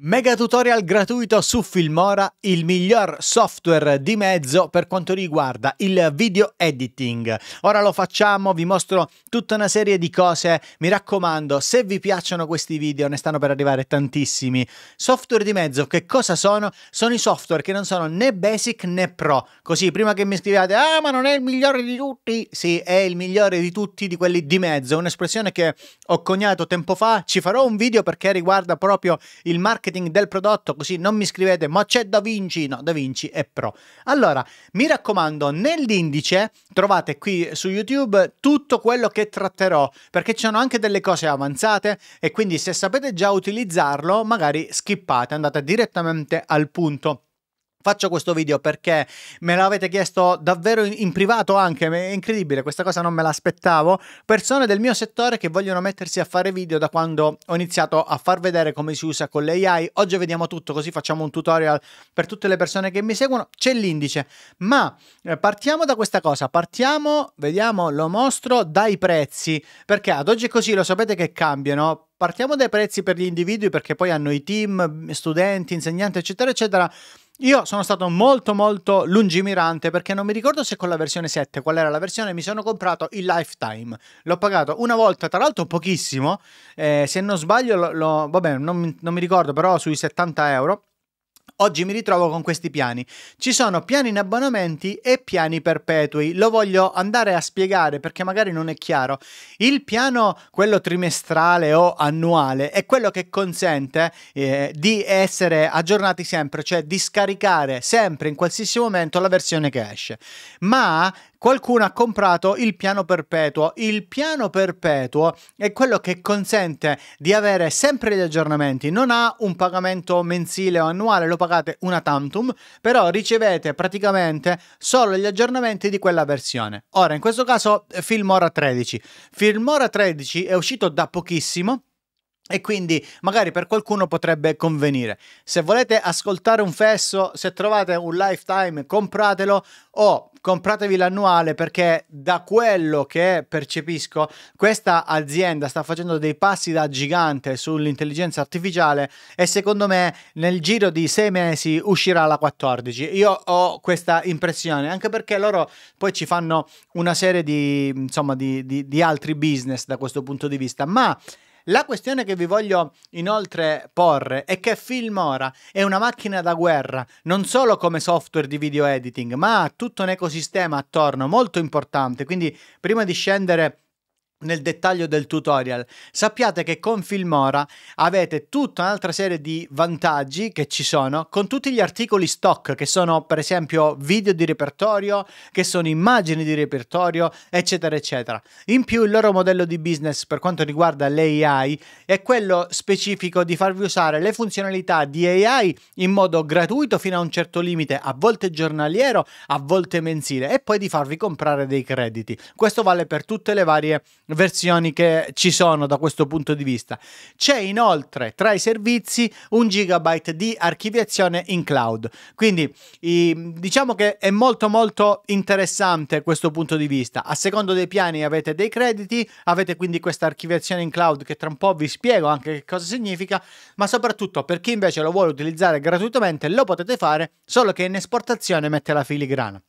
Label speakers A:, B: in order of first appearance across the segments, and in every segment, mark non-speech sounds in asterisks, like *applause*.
A: Mega tutorial gratuito su Filmora, il miglior software di mezzo per quanto riguarda il video editing. Ora lo facciamo, vi mostro tutta una serie di cose. Mi raccomando, se vi piacciono questi video, ne stanno per arrivare tantissimi. Software di mezzo, che cosa sono? Sono i software che non sono né basic né pro. Così, prima che mi scriviate, ah ma non è il migliore di tutti? Sì, è il migliore di tutti di quelli di mezzo. Un'espressione che ho coniato tempo fa, ci farò un video perché riguarda proprio il marketing marketing del prodotto, così non mi scrivete ma c'è Da Vinci, no, Da Vinci è pro. Allora, mi raccomando, nell'indice trovate qui su YouTube tutto quello che tratterò, perché ci sono anche delle cose avanzate e quindi se sapete già utilizzarlo, magari skippate, andate direttamente al punto. Faccio questo video perché me l'avete chiesto davvero in privato anche, è incredibile, questa cosa non me l'aspettavo. Persone del mio settore che vogliono mettersi a fare video da quando ho iniziato a far vedere come si usa con l'AI. Oggi vediamo tutto, così facciamo un tutorial per tutte le persone che mi seguono. C'è l'indice, ma eh, partiamo da questa cosa, partiamo, vediamo, lo mostro dai prezzi, perché ad oggi è così, lo sapete che cambiano, partiamo dai prezzi per gli individui perché poi hanno i team, studenti, insegnanti, eccetera, eccetera. Io sono stato molto molto lungimirante perché non mi ricordo se con la versione 7, qual era la versione, mi sono comprato il Lifetime. L'ho pagato una volta, tra l'altro pochissimo, eh, se non sbaglio, lo, lo, vabbè, non, non mi ricordo, però sui 70 euro. Oggi mi ritrovo con questi piani. Ci sono piani in abbonamenti e piani perpetui. Lo voglio andare a spiegare perché magari non è chiaro. Il piano, quello trimestrale o annuale, è quello che consente eh, di essere aggiornati sempre, cioè di scaricare sempre in qualsiasi momento la versione che esce. Ma Qualcuno ha comprato il piano perpetuo. Il piano perpetuo è quello che consente di avere sempre gli aggiornamenti. Non ha un pagamento mensile o annuale, lo pagate una tantum, però ricevete praticamente solo gli aggiornamenti di quella versione. Ora, in questo caso, eh, Filmora 13. Filmora 13 è uscito da pochissimo. E quindi magari per qualcuno potrebbe convenire. Se volete ascoltare un fesso, se trovate un lifetime, compratelo o compratevi l'annuale perché da quello che percepisco questa azienda sta facendo dei passi da gigante sull'intelligenza artificiale e secondo me nel giro di sei mesi uscirà la 14 io ho questa impressione anche perché loro poi ci fanno una serie di insomma di, di, di altri business da questo punto di vista ma la questione che vi voglio inoltre porre è che Filmora è una macchina da guerra, non solo come software di video editing, ma ha tutto un ecosistema attorno molto importante, quindi prima di scendere nel dettaglio del tutorial. Sappiate che con Filmora avete tutta un'altra serie di vantaggi che ci sono con tutti gli articoli stock che sono per esempio video di repertorio, che sono immagini di repertorio, eccetera eccetera. In più il loro modello di business per quanto riguarda l'AI è quello specifico di farvi usare le funzionalità di AI in modo gratuito fino a un certo limite, a volte giornaliero, a volte mensile e poi di farvi comprare dei crediti. Questo vale per tutte le varie versioni che ci sono da questo punto di vista. C'è inoltre tra i servizi un gigabyte di archiviazione in cloud, quindi diciamo che è molto molto interessante questo punto di vista. A secondo dei piani avete dei crediti, avete quindi questa archiviazione in cloud che tra un po' vi spiego anche che cosa significa, ma soprattutto per chi invece lo vuole utilizzare gratuitamente lo potete fare, solo che in esportazione mette la filigrana.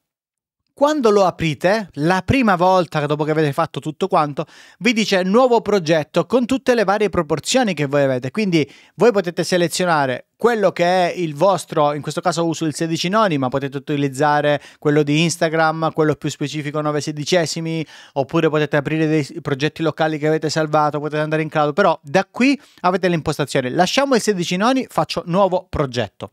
A: Quando lo aprite, la prima volta dopo che avete fatto tutto quanto, vi dice nuovo progetto con tutte le varie proporzioni che voi avete. Quindi voi potete selezionare quello che è il vostro, in questo caso uso il 16 noni, ma potete utilizzare quello di Instagram, quello più specifico 9 sedicesimi, oppure potete aprire dei progetti locali che avete salvato, potete andare in cloud, però da qui avete l'impostazione. Lasciamo il 16 noni, faccio nuovo progetto.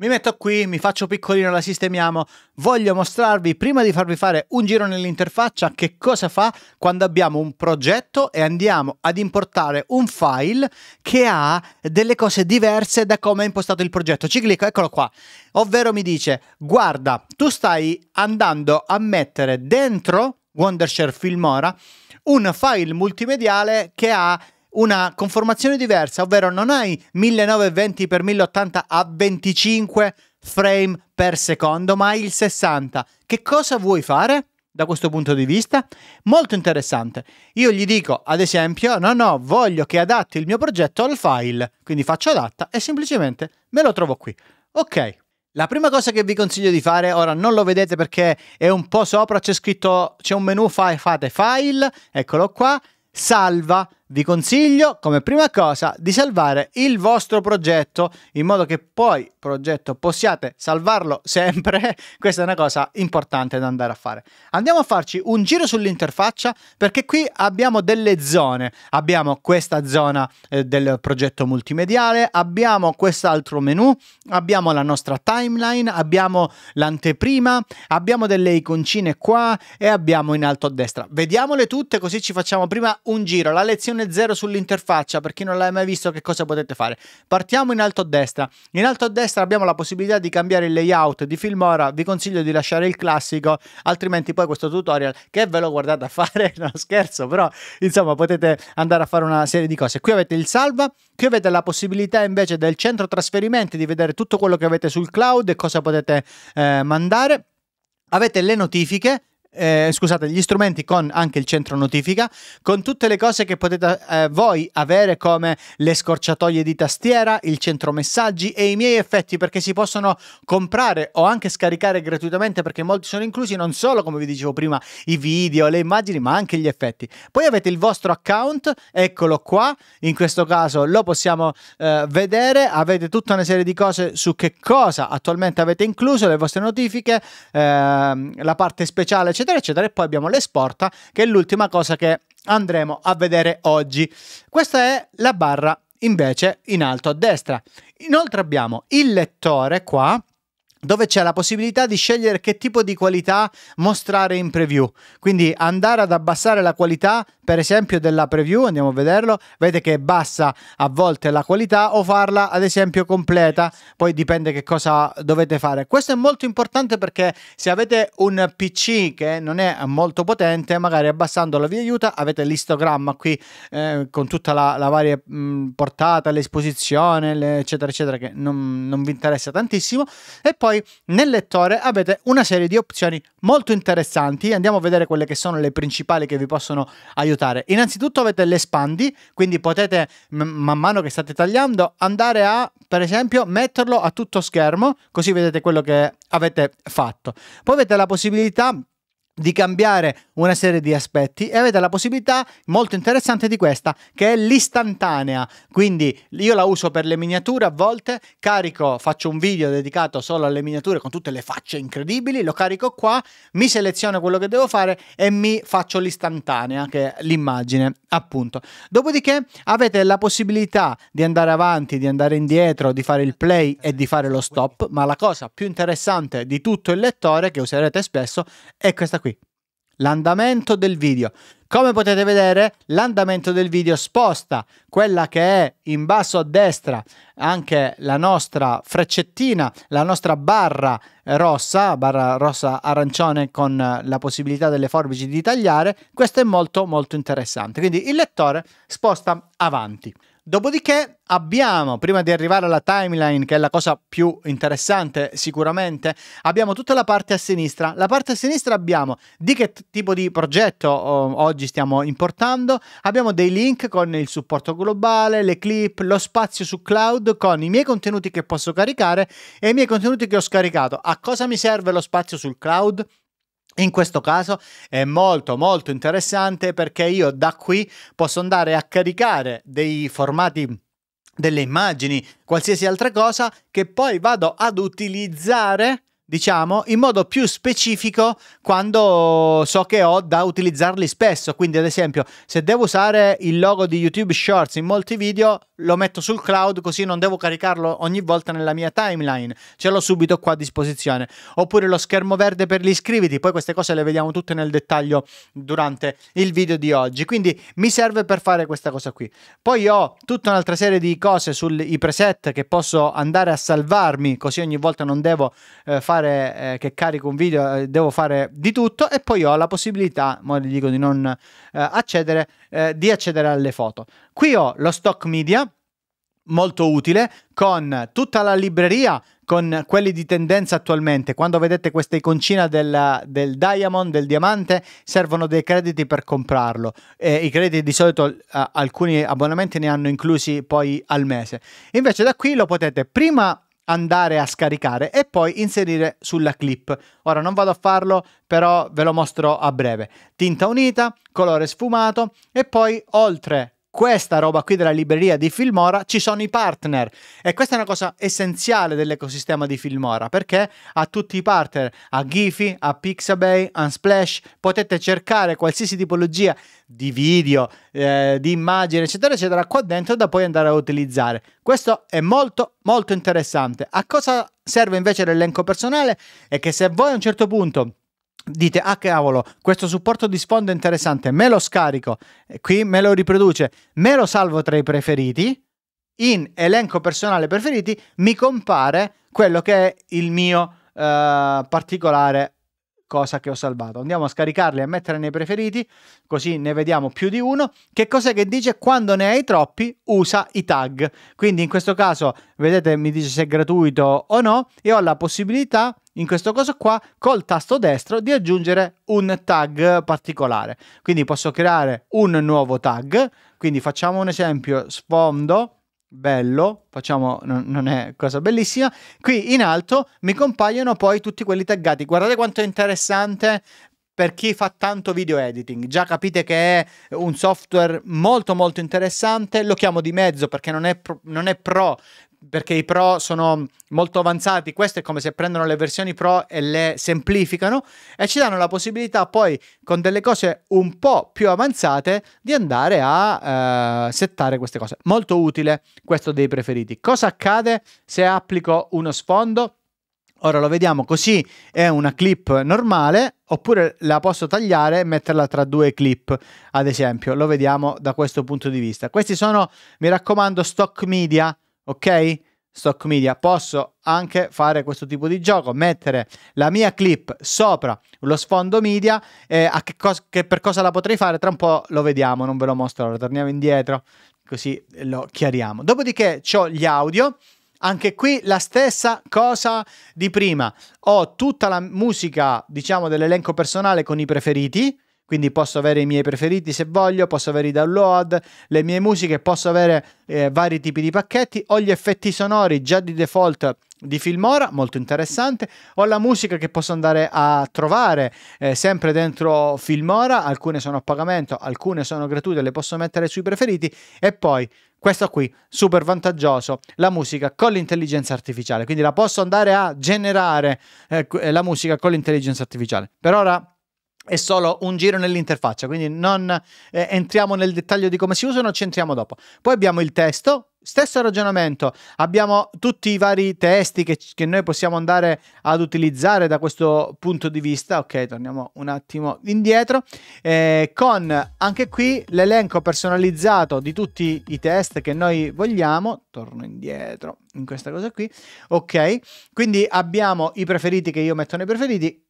A: Mi metto qui, mi faccio piccolino, la sistemiamo. Voglio mostrarvi, prima di farvi fare un giro nell'interfaccia, che cosa fa quando abbiamo un progetto e andiamo ad importare un file che ha delle cose diverse da come è impostato il progetto. Ci clicco, eccolo qua. Ovvero mi dice, guarda, tu stai andando a mettere dentro Wondershare Filmora un file multimediale che ha una conformazione diversa, ovvero non hai 1920x1080 a 25 frame per secondo, ma hai il 60. Che cosa vuoi fare? Da questo punto di vista, molto interessante. Io gli dico, ad esempio, no, no, voglio che adatti il mio progetto al file, quindi faccio adatta e semplicemente me lo trovo qui. Ok, la prima cosa che vi consiglio di fare, ora non lo vedete perché è un po' sopra, c'è scritto, c'è un menu, fate file, eccolo qua, salva vi consiglio come prima cosa di salvare il vostro progetto in modo che poi progetto possiate salvarlo *laughs* sempre. Questa è una cosa importante da andare a fare. Andiamo a farci un giro sull'interfaccia perché qui abbiamo delle zone. Abbiamo questa zona eh, del progetto multimediale, abbiamo quest'altro menu, abbiamo la nostra timeline, abbiamo l'anteprima, abbiamo delle iconcine qua e abbiamo in alto a destra. Vediamole tutte così ci facciamo prima un giro. La lezione pallone zero sull'interfaccia, per chi non l'ha mai visto che cosa potete fare. Partiamo in alto a destra. In alto a destra abbiamo la possibilità di cambiare il layout di Filmora, vi consiglio di lasciare il classico, altrimenti poi questo tutorial che ve lo guardate a fare, *laughs* non scherzo, però insomma potete andare a fare una serie di cose. Qui avete il salva, qui avete la possibilità invece del centro trasferimenti di vedere tutto quello che avete sul cloud e cosa potete eh, mandare. Avete le notifiche, eh, scusate, gli strumenti con anche il centro notifica, con tutte le cose che potete eh, voi avere come le scorciatoie di tastiera, il centro messaggi e i miei effetti perché si possono comprare o anche scaricare gratuitamente perché molti sono inclusi non solo come vi dicevo prima i video, le immagini ma anche gli effetti. Poi avete il vostro account, eccolo qua, in questo caso lo possiamo eh, vedere, avete tutta una serie di cose su che cosa attualmente avete incluso, le vostre notifiche, ehm, la parte speciale eccetera, eccetera. E poi abbiamo l'esporta, che è l'ultima cosa che andremo a vedere oggi. Questa è la barra invece in alto a destra. Inoltre abbiamo il lettore qua, dove c'è la possibilità di scegliere che tipo di qualità mostrare in preview. Quindi andare ad abbassare la qualità, per esempio, della preview, andiamo a vederlo, vedete che è bassa a volte la qualità o farla ad esempio completa, poi dipende che cosa dovete fare. Questo è molto importante perché se avete un PC che non è molto potente, magari abbassandolo vi aiuta, avete l'istogramma qui eh, con tutta la, la varia mh, mm, portata, l'esposizione, le, eccetera, eccetera, che non, non vi interessa tantissimo, e poi poi nel lettore avete una serie di opzioni molto interessanti, andiamo a vedere quelle che sono le principali che vi possono aiutare. Innanzitutto avete l'espandi, quindi potete man mano che state tagliando andare a, per esempio, metterlo a tutto schermo, così vedete quello che avete fatto. Poi avete la possibilità di cambiare una serie di aspetti e avete la possibilità molto interessante di questa che è l'istantanea quindi io la uso per le miniature a volte carico faccio un video dedicato solo alle miniature con tutte le facce incredibili lo carico qua mi seleziono quello che devo fare e mi faccio l'istantanea che è l'immagine appunto dopodiché avete la possibilità di andare avanti di andare indietro di fare il play e di fare lo stop ma la cosa più interessante di tutto il lettore che userete spesso è questa qui l'andamento del video. Come potete vedere, l'andamento del video sposta quella che è in basso a destra anche la nostra freccettina, la nostra barra rossa, barra rossa arancione con la possibilità delle forbici di tagliare. Questo è molto molto interessante. Quindi il lettore sposta avanti. Dopodiché abbiamo, prima di arrivare alla timeline, che è la cosa più interessante sicuramente, abbiamo tutta la parte a sinistra. La parte a sinistra abbiamo di che tipo di progetto oh, oggi stiamo importando, abbiamo dei link con il supporto globale, le clip, lo spazio su cloud con i miei contenuti che posso caricare e i miei contenuti che ho scaricato. A cosa mi serve lo spazio sul cloud? In questo caso è molto molto interessante perché io da qui posso andare a caricare dei formati delle immagini, qualsiasi altra cosa che poi vado ad utilizzare diciamo, in modo più specifico quando so che ho da utilizzarli spesso. Quindi, ad esempio, se devo usare il logo di YouTube Shorts in molti video, lo metto sul cloud così non devo caricarlo ogni volta nella mia timeline, ce l'ho subito qua a disposizione. Oppure lo schermo verde per gli iscriviti, poi queste cose le vediamo tutte nel dettaglio durante il video di oggi. Quindi mi serve per fare questa cosa qui. Poi ho tutta un'altra serie di cose sui preset che posso andare a salvarmi, così ogni volta non devo eh, fare fare eh, che carico un video, eh, devo fare di tutto e poi ho la possibilità, ora gli dico di non eh, accedere, eh, di accedere alle foto. Qui ho lo stock media molto utile con tutta la libreria con quelli di tendenza attualmente. Quando vedete questa iconcina del, del diamond, del diamante, servono dei crediti per comprarlo. Eh, I crediti di solito eh, alcuni abbonamenti ne hanno inclusi poi al mese. Invece da qui lo potete prima andare a scaricare e poi inserire sulla clip. Ora non vado a farlo, però ve lo mostro a breve. Tinta unita, colore sfumato e poi oltre questa roba qui della libreria di Filmora ci sono i partner e questa è una cosa essenziale dell'ecosistema di Filmora perché a tutti i partner, a Giphy, a Pixabay, a Unsplash, potete cercare qualsiasi tipologia di video, eh, di immagine, eccetera, eccetera, qua dentro da poi andare a utilizzare. Questo è molto, molto interessante. A cosa serve invece l'elenco personale? È che se voi a un certo punto dite ah cavolo questo supporto di sfondo è interessante me lo scarico qui me lo riproduce me lo salvo tra i preferiti in elenco personale preferiti mi compare quello che è il mio eh, particolare cosa che ho salvato. Andiamo a scaricarli e a mettere nei preferiti, così ne vediamo più di uno. Che cosa che dice? Quando ne hai troppi, usa i tag. Quindi in questo caso, vedete, mi dice se è gratuito o no, e ho la possibilità, in questo caso qua, col tasto destro, di aggiungere un tag particolare. Quindi posso creare un nuovo tag, quindi facciamo un esempio, sfondo, bello, facciamo, non, non, è cosa bellissima. Qui in alto mi compaiono poi tutti quelli taggati. Guardate quanto è interessante per chi fa tanto video editing. Già capite che è un software molto molto interessante. Lo chiamo di mezzo perché non è pro, non è pro perché i Pro sono molto avanzati, questo è come se prendono le versioni Pro e le semplificano e ci danno la possibilità poi con delle cose un po' più avanzate di andare a eh, settare queste cose. Molto utile questo dei preferiti. Cosa accade se applico uno sfondo? Ora lo vediamo così, è una clip normale, oppure la posso tagliare e metterla tra due clip, ad esempio. Lo vediamo da questo punto di vista. Questi sono, mi raccomando, stock media ok? Stock Media, posso anche fare questo tipo di gioco, mettere la mia clip sopra lo sfondo media, eh, a che, cos- che per cosa la potrei fare? Tra un po' lo vediamo, non ve lo mostro, ora torniamo indietro, così lo chiariamo. Dopodiché ho gli audio, anche qui la stessa cosa di prima, ho tutta la musica, diciamo, dell'elenco personale con i preferiti, quindi posso avere i miei preferiti se voglio, posso avere i download, le mie musiche, posso avere eh, vari tipi di pacchetti, ho gli effetti sonori già di default di Filmora, molto interessante, ho la musica che posso andare a trovare eh, sempre dentro Filmora, alcune sono a pagamento, alcune sono gratuite, le posso mettere sui preferiti e poi questo qui, super vantaggioso, la musica con l'intelligenza artificiale, quindi la posso andare a generare eh, la musica con l'intelligenza artificiale. Per ora è solo un giro nell'interfaccia, quindi non eh, entriamo nel dettaglio di come si usano, ci entriamo dopo. Poi abbiamo il testo, stesso ragionamento, abbiamo tutti i vari testi che, che, noi possiamo andare ad utilizzare da questo punto di vista, ok, torniamo un attimo indietro, eh, con anche qui l'elenco personalizzato di tutti i test che noi vogliamo, torno indietro in questa cosa qui, ok, quindi abbiamo i preferiti che io metto nei preferiti,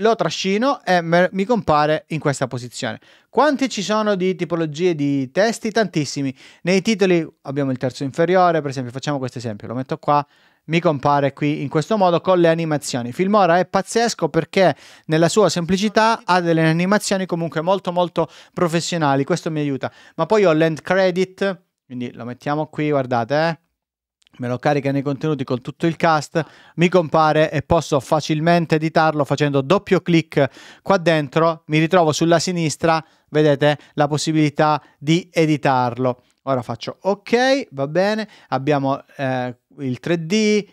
A: lo trascino e mi compare in questa posizione. Quanti ci sono di tipologie di testi? Tantissimi. Nei titoli abbiamo il terzo inferiore, per esempio, facciamo questo esempio, lo metto qua, mi compare qui in questo modo con le animazioni. Filmora è pazzesco perché nella sua semplicità ha delle animazioni comunque molto molto professionali, questo mi aiuta. Ma poi ho l'end credit, quindi lo mettiamo qui, guardate, eh me lo carica nei contenuti con tutto il cast, mi compare e posso facilmente editarlo facendo doppio clic qua dentro, mi ritrovo sulla sinistra, vedete la possibilità di editarlo. Ora faccio ok, va bene, abbiamo eh, il 3D,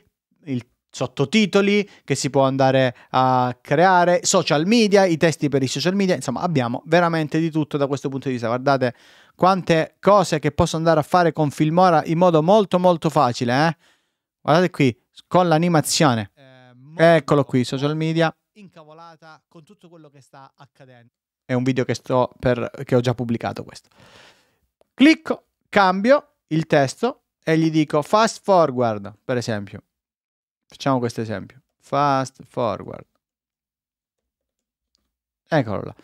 A: sottotitoli che si può andare a creare, social media, i testi per i social media, insomma abbiamo veramente di tutto da questo punto di vista. Guardate quante cose che posso andare a fare con Filmora in modo molto molto facile, eh? Guardate qui, con l'animazione. Eh, Eccolo qui, social media. Incavolata con tutto quello che sta accadendo. È un video che, sto per, che ho già pubblicato questo. Clicco, cambio il testo e gli dico fast forward, per esempio. Facciamo questo esempio. Fast forward. Eccolo là.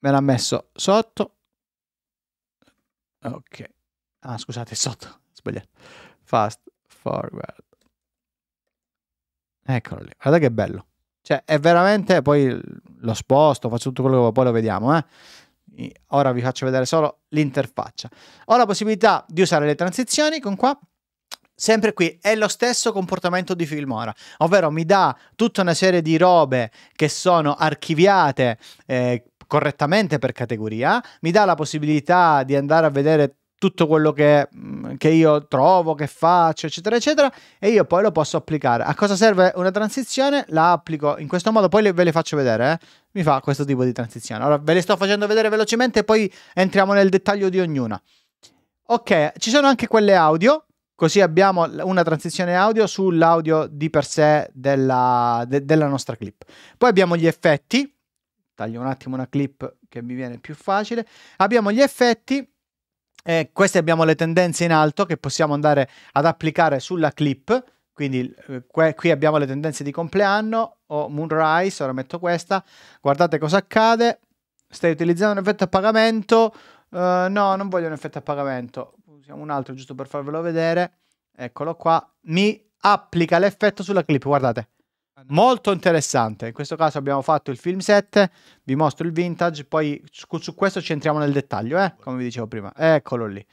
A: Me l'ha messo sotto. Ok. Ah, scusate, sotto. Sbagliato. Fast forward. Eccolo lì. Guarda che bello. Cioè, è veramente... Poi lo sposto, faccio tutto quello che poi lo vediamo, eh ora vi faccio vedere solo l'interfaccia. Ho la possibilità di usare le transizioni con qua sempre qui, è lo stesso comportamento di Filmora, ovvero mi dà tutta una serie di robe che sono archiviate eh, correttamente per categoria, mi dà la possibilità di andare a vedere tutto quello che, mm, che, io trovo, che faccio, eccetera, eccetera, e io poi lo posso applicare. A cosa serve una transizione? La applico in questo modo, poi le, ve le faccio vedere, eh? mi fa questo tipo di transizione. Ora ve le sto facendo vedere velocemente e poi entriamo nel dettaglio di ognuna. Ok, ci sono anche quelle audio, Così abbiamo una transizione audio sull'audio di per sé della, de, della nostra clip. Poi abbiamo gli effetti. Taglio un attimo una clip che mi viene più facile. Abbiamo gli effetti. Eh, queste abbiamo le tendenze in alto che possiamo andare ad applicare sulla clip. Quindi eh, que- qui abbiamo le tendenze di compleanno o Moonrise, ora metto questa. Guardate cosa accade. Stai utilizzando un effetto a pagamento. Uh, no, non voglio un effetto a pagamento usiamo un altro giusto per farvelo vedere. Eccolo qua. Mi applica l'effetto sulla clip, guardate. Molto interessante. In questo caso abbiamo fatto il film 7, vi mostro il vintage, poi su, su questo ci entriamo nel dettaglio, eh? come vi dicevo prima. Eccolo lì.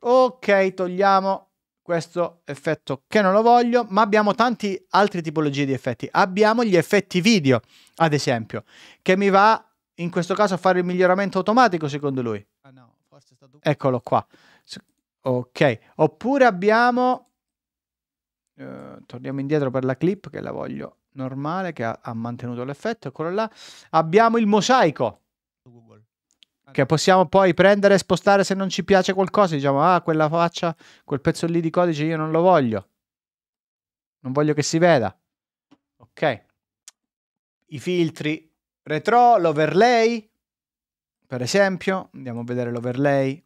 A: Ok, togliamo questo effetto che non lo voglio, ma abbiamo tanti altri tipologie di effetti. Abbiamo gli effetti video, ad esempio, che mi va in questo caso a fare il miglioramento automatico secondo lui. Ah, Eccolo qua. Ok, oppure abbiamo... Eh, torniamo indietro per la clip che la voglio normale, che ha, ha mantenuto l'effetto, eccolo là. Abbiamo il mosaico. Google. Che possiamo poi prendere e spostare se non ci piace qualcosa. Diciamo, ah, quella faccia, quel pezzo lì di codice io non lo voglio. Non voglio che si veda. Ok. I filtri retro, l'overlay, per esempio. Andiamo a vedere l'overlay.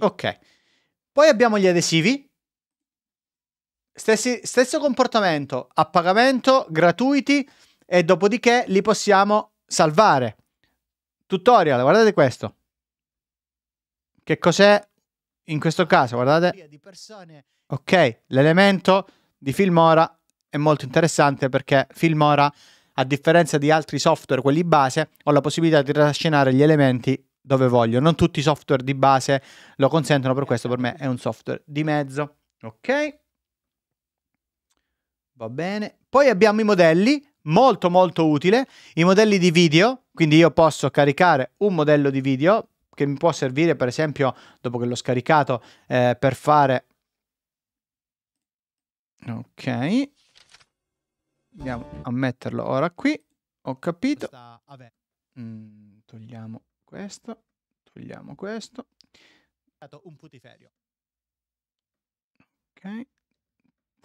A: Ok. Poi abbiamo gli adesivi. Stessi, stesso comportamento, a pagamento, gratuiti e dopodiché li possiamo salvare. Tutorial, guardate questo. Che cos'è in questo caso? Guardate. Ok, l'elemento di Filmora è molto interessante perché Filmora, a differenza di altri software, quelli base, ho la possibilità di trascinare gli elementi dove voglio. Non tutti i software di base lo consentono, per questo per me è un software di mezzo. Ok? Va bene. Poi abbiamo i modelli, molto molto utile, i modelli di video, quindi io posso caricare un modello di video che mi può servire per esempio dopo che l'ho scaricato eh, per fare... Ok. Andiamo a metterlo ora qui. Ho capito. Mm, togliamo questo, togliamo questo. È stato Un putiferio. Ok,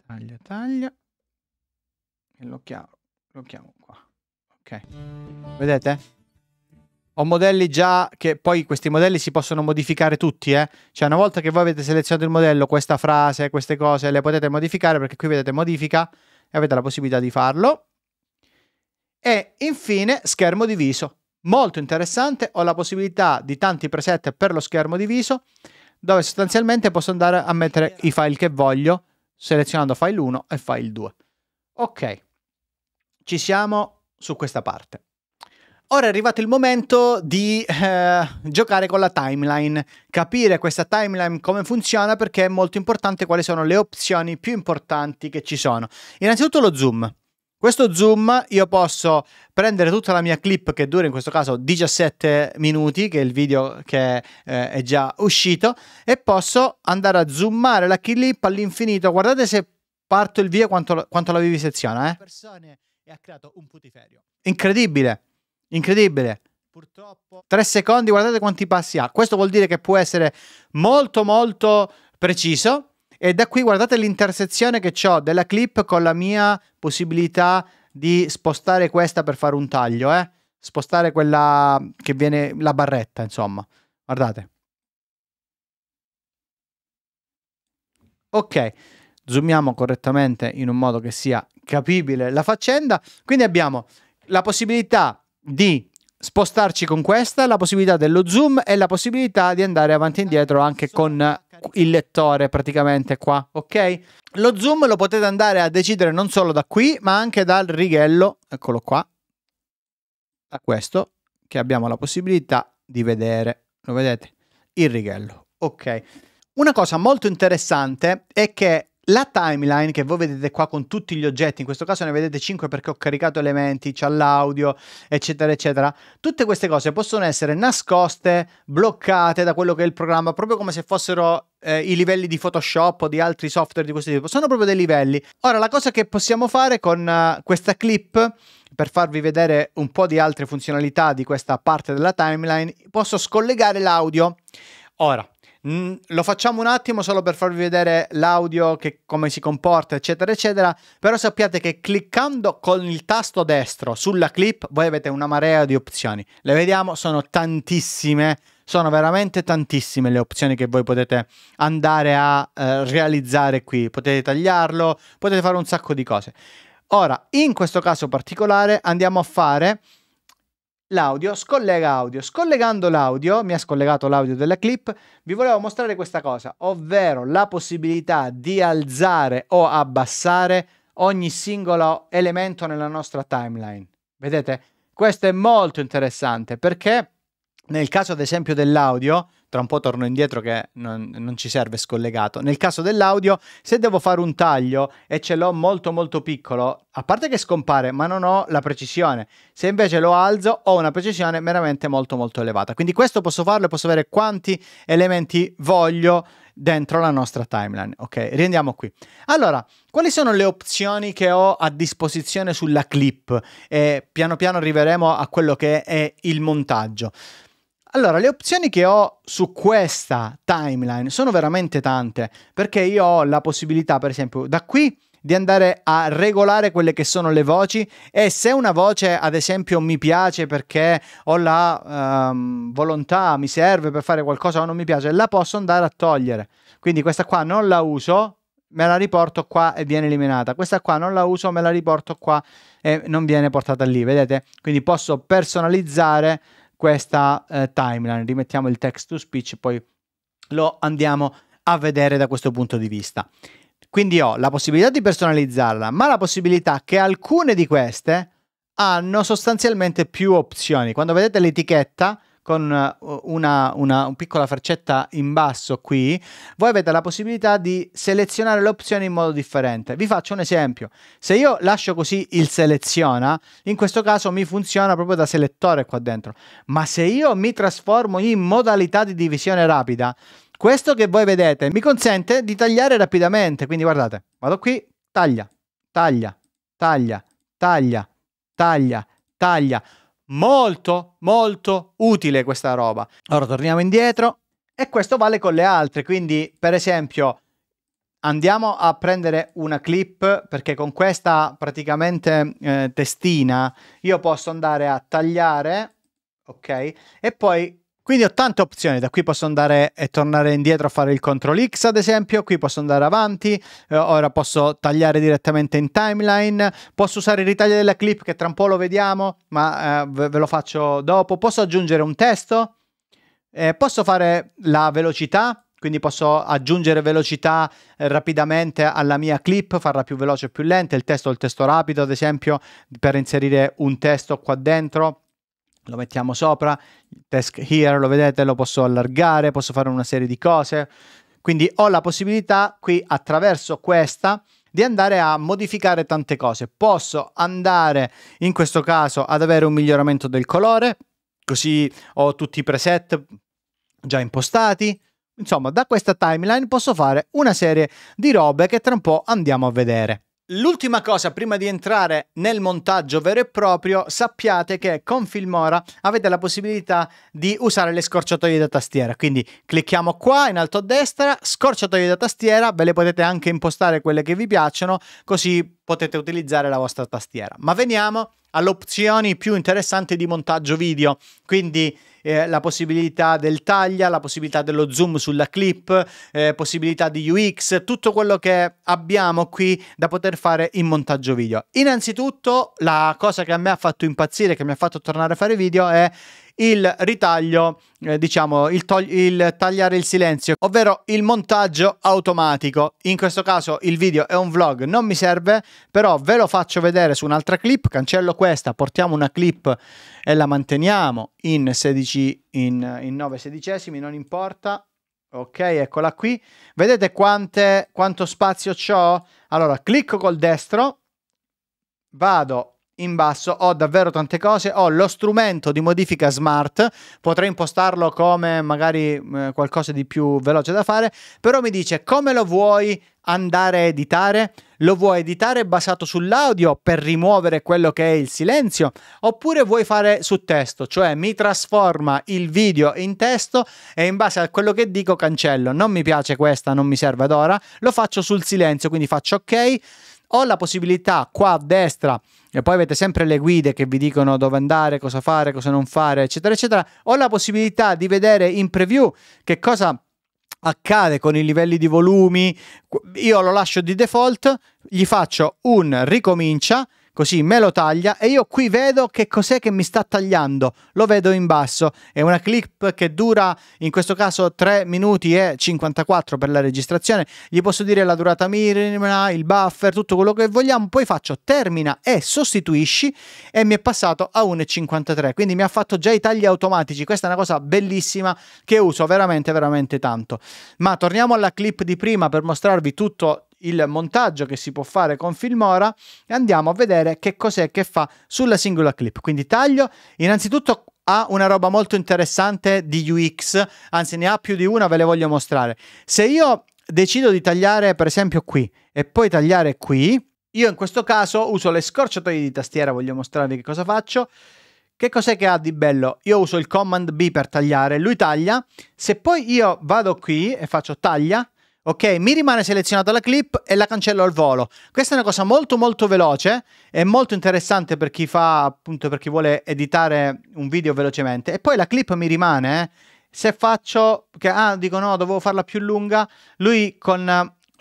A: taglia, taglia. E lo chiamo, lo chiamo qua. Ok, vedete? Ho modelli già che poi questi modelli si possono modificare tutti, eh. Cioè una volta che voi avete selezionato il modello, questa frase, queste cose le potete modificare perché qui vedete modifica e avete la possibilità di farlo. E infine schermo diviso molto interessante, ho la possibilità di tanti preset per lo schermo diviso, dove sostanzialmente posso andare a mettere i file che voglio, selezionando file 1 e file 2. Ok, ci siamo su questa parte. Ora è arrivato il momento di eh, giocare con la timeline, capire questa timeline come funziona perché è molto importante quali sono le opzioni più importanti che ci sono. Innanzitutto lo zoom. Questo zoom io posso prendere tutta la mia clip che dura in questo caso 17 minuti, che è il video che eh, è già uscito, e posso andare a zoomare la clip all'infinito. Guardate se parto il via quanto, quanto la viviseziona. Eh. Incredibile, incredibile. Purtroppo Tre secondi, guardate quanti passi ha. Questo vuol dire che può essere molto molto preciso e da qui guardate l'intersezione che ho della clip con la mia possibilità di spostare questa per fare un taglio, eh? Spostare quella che viene la barretta, insomma. Guardate. Ok, zoomiamo correttamente in un modo che sia capibile la faccenda. Quindi abbiamo la possibilità di spostarci con questa, la possibilità dello zoom e la possibilità di andare avanti e indietro anche con il lettore praticamente qua, ok? Lo zoom lo potete andare a decidere non solo da qui, ma anche dal righello, eccolo qua, a questo, che abbiamo la possibilità di vedere, lo vedete? Il righello, ok? Una cosa molto interessante è che la timeline che voi vedete qua con tutti gli oggetti, in questo caso ne vedete 5 perché ho caricato elementi, c'è l'audio, eccetera, eccetera. Tutte queste cose possono essere nascoste, bloccate da quello che è il programma, proprio come se fossero eh, i livelli di Photoshop o di altri software di questo tipo, sono proprio dei livelli. Ora, la cosa che possiamo fare con uh, questa clip per farvi vedere un po' di altre funzionalità di questa parte della timeline, posso scollegare l'audio. Ora, lo facciamo un attimo solo per farvi vedere l'audio, che, come si comporta, eccetera, eccetera, però sappiate che cliccando con il tasto destro sulla clip voi avete una marea di opzioni. Le vediamo, sono tantissime sono veramente tantissime le opzioni che voi potete andare a eh, realizzare qui. Potete tagliarlo, potete fare un sacco di cose. Ora, in questo caso particolare andiamo a fare l'audio, scollega audio. Scollegando l'audio, mi ha scollegato l'audio della clip, vi volevo mostrare questa cosa, ovvero la possibilità di alzare o abbassare ogni singolo elemento nella nostra timeline. Vedete? Questo è molto interessante perché nel caso ad esempio dell'audio, tra un po' torno indietro che non, non, ci serve scollegato, nel caso dell'audio se devo fare un taglio e ce l'ho molto molto piccolo, a parte che scompare ma non ho la precisione, se invece lo alzo ho una precisione veramente molto molto elevata. Quindi questo posso farlo e posso avere quanti elementi voglio dentro la nostra timeline. Ok, riandiamo qui. Allora, quali sono le opzioni che ho a disposizione sulla clip? E piano piano arriveremo a quello che è il montaggio. Allora, le opzioni che ho su questa timeline sono veramente tante, perché io ho la possibilità, per esempio, da qui di andare a regolare quelle che sono le voci e se una voce, ad esempio, mi piace perché ho la um, volontà, mi serve per fare qualcosa o non mi piace, la posso andare a togliere. Quindi questa qua non la uso, me la riporto qua e viene eliminata. Questa qua non la uso, me la riporto qua e non viene portata lì, vedete? Quindi posso personalizzare questa eh, timeline, rimettiamo il text to speech, poi lo andiamo a vedere da questo punto di vista. Quindi ho la possibilità di personalizzarla, ma la possibilità che alcune di queste hanno sostanzialmente più opzioni. Quando vedete l'etichetta, con eh, una, una piccola freccetta in basso qui, voi avete la possibilità di selezionare le opzioni in modo differente. Vi faccio un esempio. Se io lascio così il seleziona, in questo caso mi funziona proprio da selettore qua dentro. Ma se io mi trasformo in modalità di divisione rapida, questo che voi vedete mi consente di tagliare rapidamente. Quindi guardate, vado qui, taglia, taglia, taglia, taglia, taglia, taglia molto, molto utile questa roba. Ora torniamo indietro e questo vale con le altre, quindi per esempio andiamo a prendere una clip perché con questa praticamente eh, testina io posso andare a tagliare, ok, e poi quindi ho tante opzioni, da qui posso andare e tornare indietro a fare il CTRL X ad esempio, qui posso andare avanti, eh, ora posso tagliare direttamente in timeline, posso usare il ritaglio della clip che tra un po' lo vediamo, ma eh, ve lo faccio dopo, posso aggiungere un testo, eh, posso fare la velocità, quindi posso aggiungere velocità eh, rapidamente alla mia clip, farla più veloce o più lenta, il testo o il testo rapido ad esempio per inserire un testo qua dentro lo mettiamo sopra, task here, lo vedete, lo posso allargare, posso fare una serie di cose. Quindi ho la possibilità qui attraverso questa di andare a modificare tante cose. Posso andare in questo caso ad avere un miglioramento del colore, così ho tutti i preset già impostati. Insomma, da questa timeline posso fare una serie di robe che tra un po' andiamo a vedere. L'ultima cosa prima di entrare nel montaggio vero e proprio, sappiate che con Filmora avete la possibilità di usare le scorciatoie da tastiera. Quindi clicchiamo qua in alto a destra, scorciatoie da tastiera, ve le potete anche impostare quelle che vi piacciono, così potete utilizzare la vostra tastiera. Ma veniamo alle opzioni più interessanti di montaggio video. Quindi eh, la possibilità del taglia, la possibilità dello zoom sulla clip, eh, possibilità di UX, tutto quello che abbiamo qui da poter fare in montaggio video. Innanzitutto la cosa che a me ha fatto impazzire, che mi ha fatto tornare a fare video è il ritaglio, eh, diciamo il, il, tagliare il silenzio, ovvero il montaggio automatico. In questo caso il video è un vlog, non mi serve, però ve lo faccio vedere su un'altra clip, cancello questa, portiamo una clip e la manteniamo in, 16, in, in 9 sedicesimi, non importa. Ok, eccola qui. Vedete quante, quanto spazio ho? Allora, clicco col destro, vado in basso, ho davvero tante cose, ho lo strumento di modifica smart, potrei impostarlo come magari eh, qualcosa di più veloce da fare, però mi dice come lo vuoi andare a editare? Lo vuoi editare basato sull'audio per rimuovere quello che è il silenzio? Oppure vuoi fare su testo, cioè mi trasforma il video in testo e in base a quello che dico cancello. Non mi piace questa, non mi serve ad ora. Lo faccio sul silenzio, quindi faccio ok. Ho la possibilità qua a destra, e poi avete sempre le guide che vi dicono dove andare, cosa fare, cosa non fare, eccetera, eccetera. Ho la possibilità di vedere in preview che cosa accade con i livelli di volumi, io lo lascio di default, gli faccio un ricomincia Così me lo taglia e io qui vedo che cos'è che mi sta tagliando. Lo vedo in basso. È una clip che dura in questo caso 3 minuti e 54 per la registrazione. Gli posso dire la durata minima, il buffer, tutto quello che vogliamo. Poi faccio termina e sostituisci e mi è passato a 1,53. Quindi mi ha fatto già i tagli automatici. Questa è una cosa bellissima che uso veramente veramente tanto. Ma torniamo alla clip di prima per mostrarvi tutto il montaggio che si può fare con Filmora e andiamo a vedere che cos'è che fa sulla singola clip. Quindi taglio, innanzitutto ha una roba molto interessante di UX, anzi ne ha più di una, ve le voglio mostrare. Se io decido di tagliare per esempio qui e poi tagliare qui, io in questo caso uso le scorciatoie di tastiera, voglio mostrarvi che cosa faccio. Che cos'è che ha di bello? Io uso il command B per tagliare, lui taglia. Se poi io vado qui e faccio taglia, Ok, mi rimane selezionata la clip e la cancello al volo. Questa è una cosa molto molto veloce e molto interessante per chi fa, appunto, per chi vuole editare un video velocemente. E poi la clip mi rimane, eh. se faccio, che, ah, dico no, dovevo farla più lunga, lui con,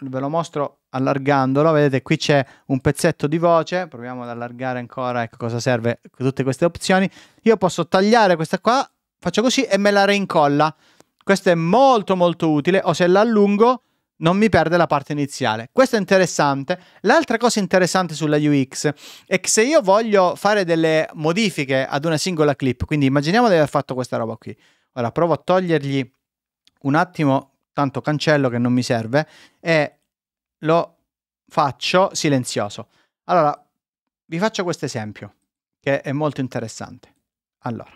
A: ve lo mostro allargandolo, vedete qui c'è un pezzetto di voce, proviamo ad allargare ancora, ecco cosa serve tutte queste opzioni. Io posso tagliare questa qua, faccio così e me la reincolla. Questo è molto molto utile, o se la non mi perde la parte iniziale. Questo è interessante. L'altra cosa interessante sulla UX è che se io voglio fare delle modifiche ad una singola clip, quindi immaginiamo di aver fatto questa roba qui. Ora provo a togliergli un attimo, tanto cancello che non mi serve, e lo faccio silenzioso. Allora, vi faccio questo esempio che è molto interessante. Allora,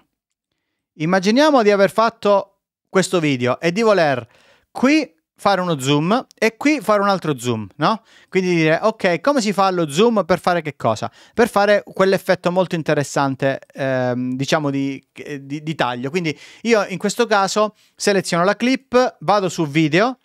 A: immaginiamo di aver fatto questo video e di voler qui fare uno zoom e qui fare un altro zoom, no? Quindi dire, ok, come si fa lo zoom per fare che cosa? Per fare quell'effetto molto interessante, ehm, diciamo, di, eh, di, di taglio. Quindi io in questo caso seleziono la clip, vado su video,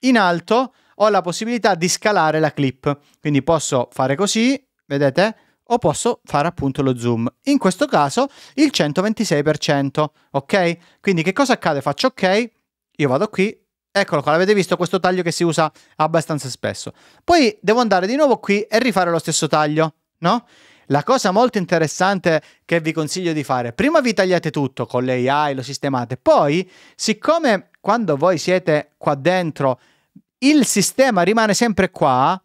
A: in alto ho la possibilità di scalare la clip. Quindi posso fare così, vedete? o posso fare appunto lo zoom. In questo caso il 126%, ok? Quindi che cosa accade? Faccio ok, io vado qui, Eccolo qua, l'avete visto questo taglio che si usa abbastanza spesso. Poi devo andare di nuovo qui e rifare lo stesso taglio, no? La cosa molto interessante che vi consiglio di fare, prima vi tagliate tutto con le AI, lo sistemate, poi siccome quando voi siete qua dentro il sistema rimane sempre qua,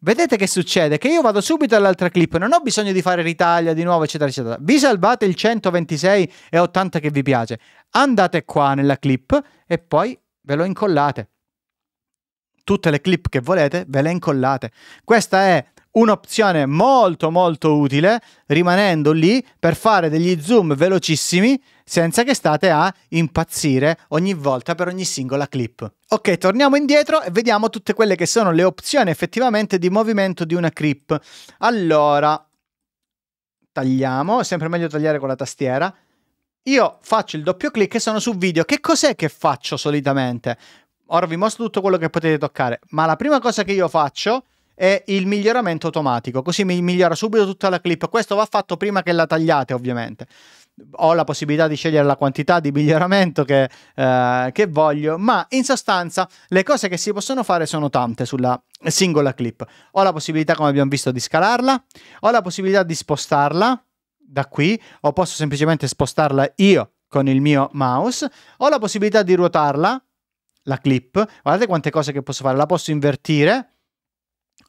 A: vedete che succede? Che io vado subito all'altra clip, non ho bisogno di fare ritaglia di nuovo, eccetera, eccetera. Vi salvate il 126 e 80 che vi piace, andate qua nella clip e poi ve lo incollate. Tutte le clip che volete ve le incollate. Questa è un'opzione molto molto utile rimanendo lì per fare degli zoom velocissimi senza che state a impazzire ogni volta per ogni singola clip. Ok, torniamo indietro e vediamo tutte quelle che sono le opzioni effettivamente di movimento di una clip. Allora, tagliamo, è sempre meglio tagliare con la tastiera io faccio il doppio clic e sono su video. Che cos'è che faccio solitamente? Ora vi mostro tutto quello che potete toccare, ma la prima cosa che io faccio è il miglioramento automatico, così mi migliora subito tutta la clip. Questo va fatto prima che la tagliate, ovviamente. Ho la possibilità di scegliere la quantità di miglioramento che, eh, che voglio, ma in sostanza le cose che si possono fare sono tante sulla singola clip. Ho la possibilità, come abbiamo visto, di scalarla, ho la possibilità di spostarla, da qui o posso semplicemente spostarla io con il mio mouse. Ho la possibilità di ruotarla, la clip. Guardate quante cose che posso fare. La posso invertire.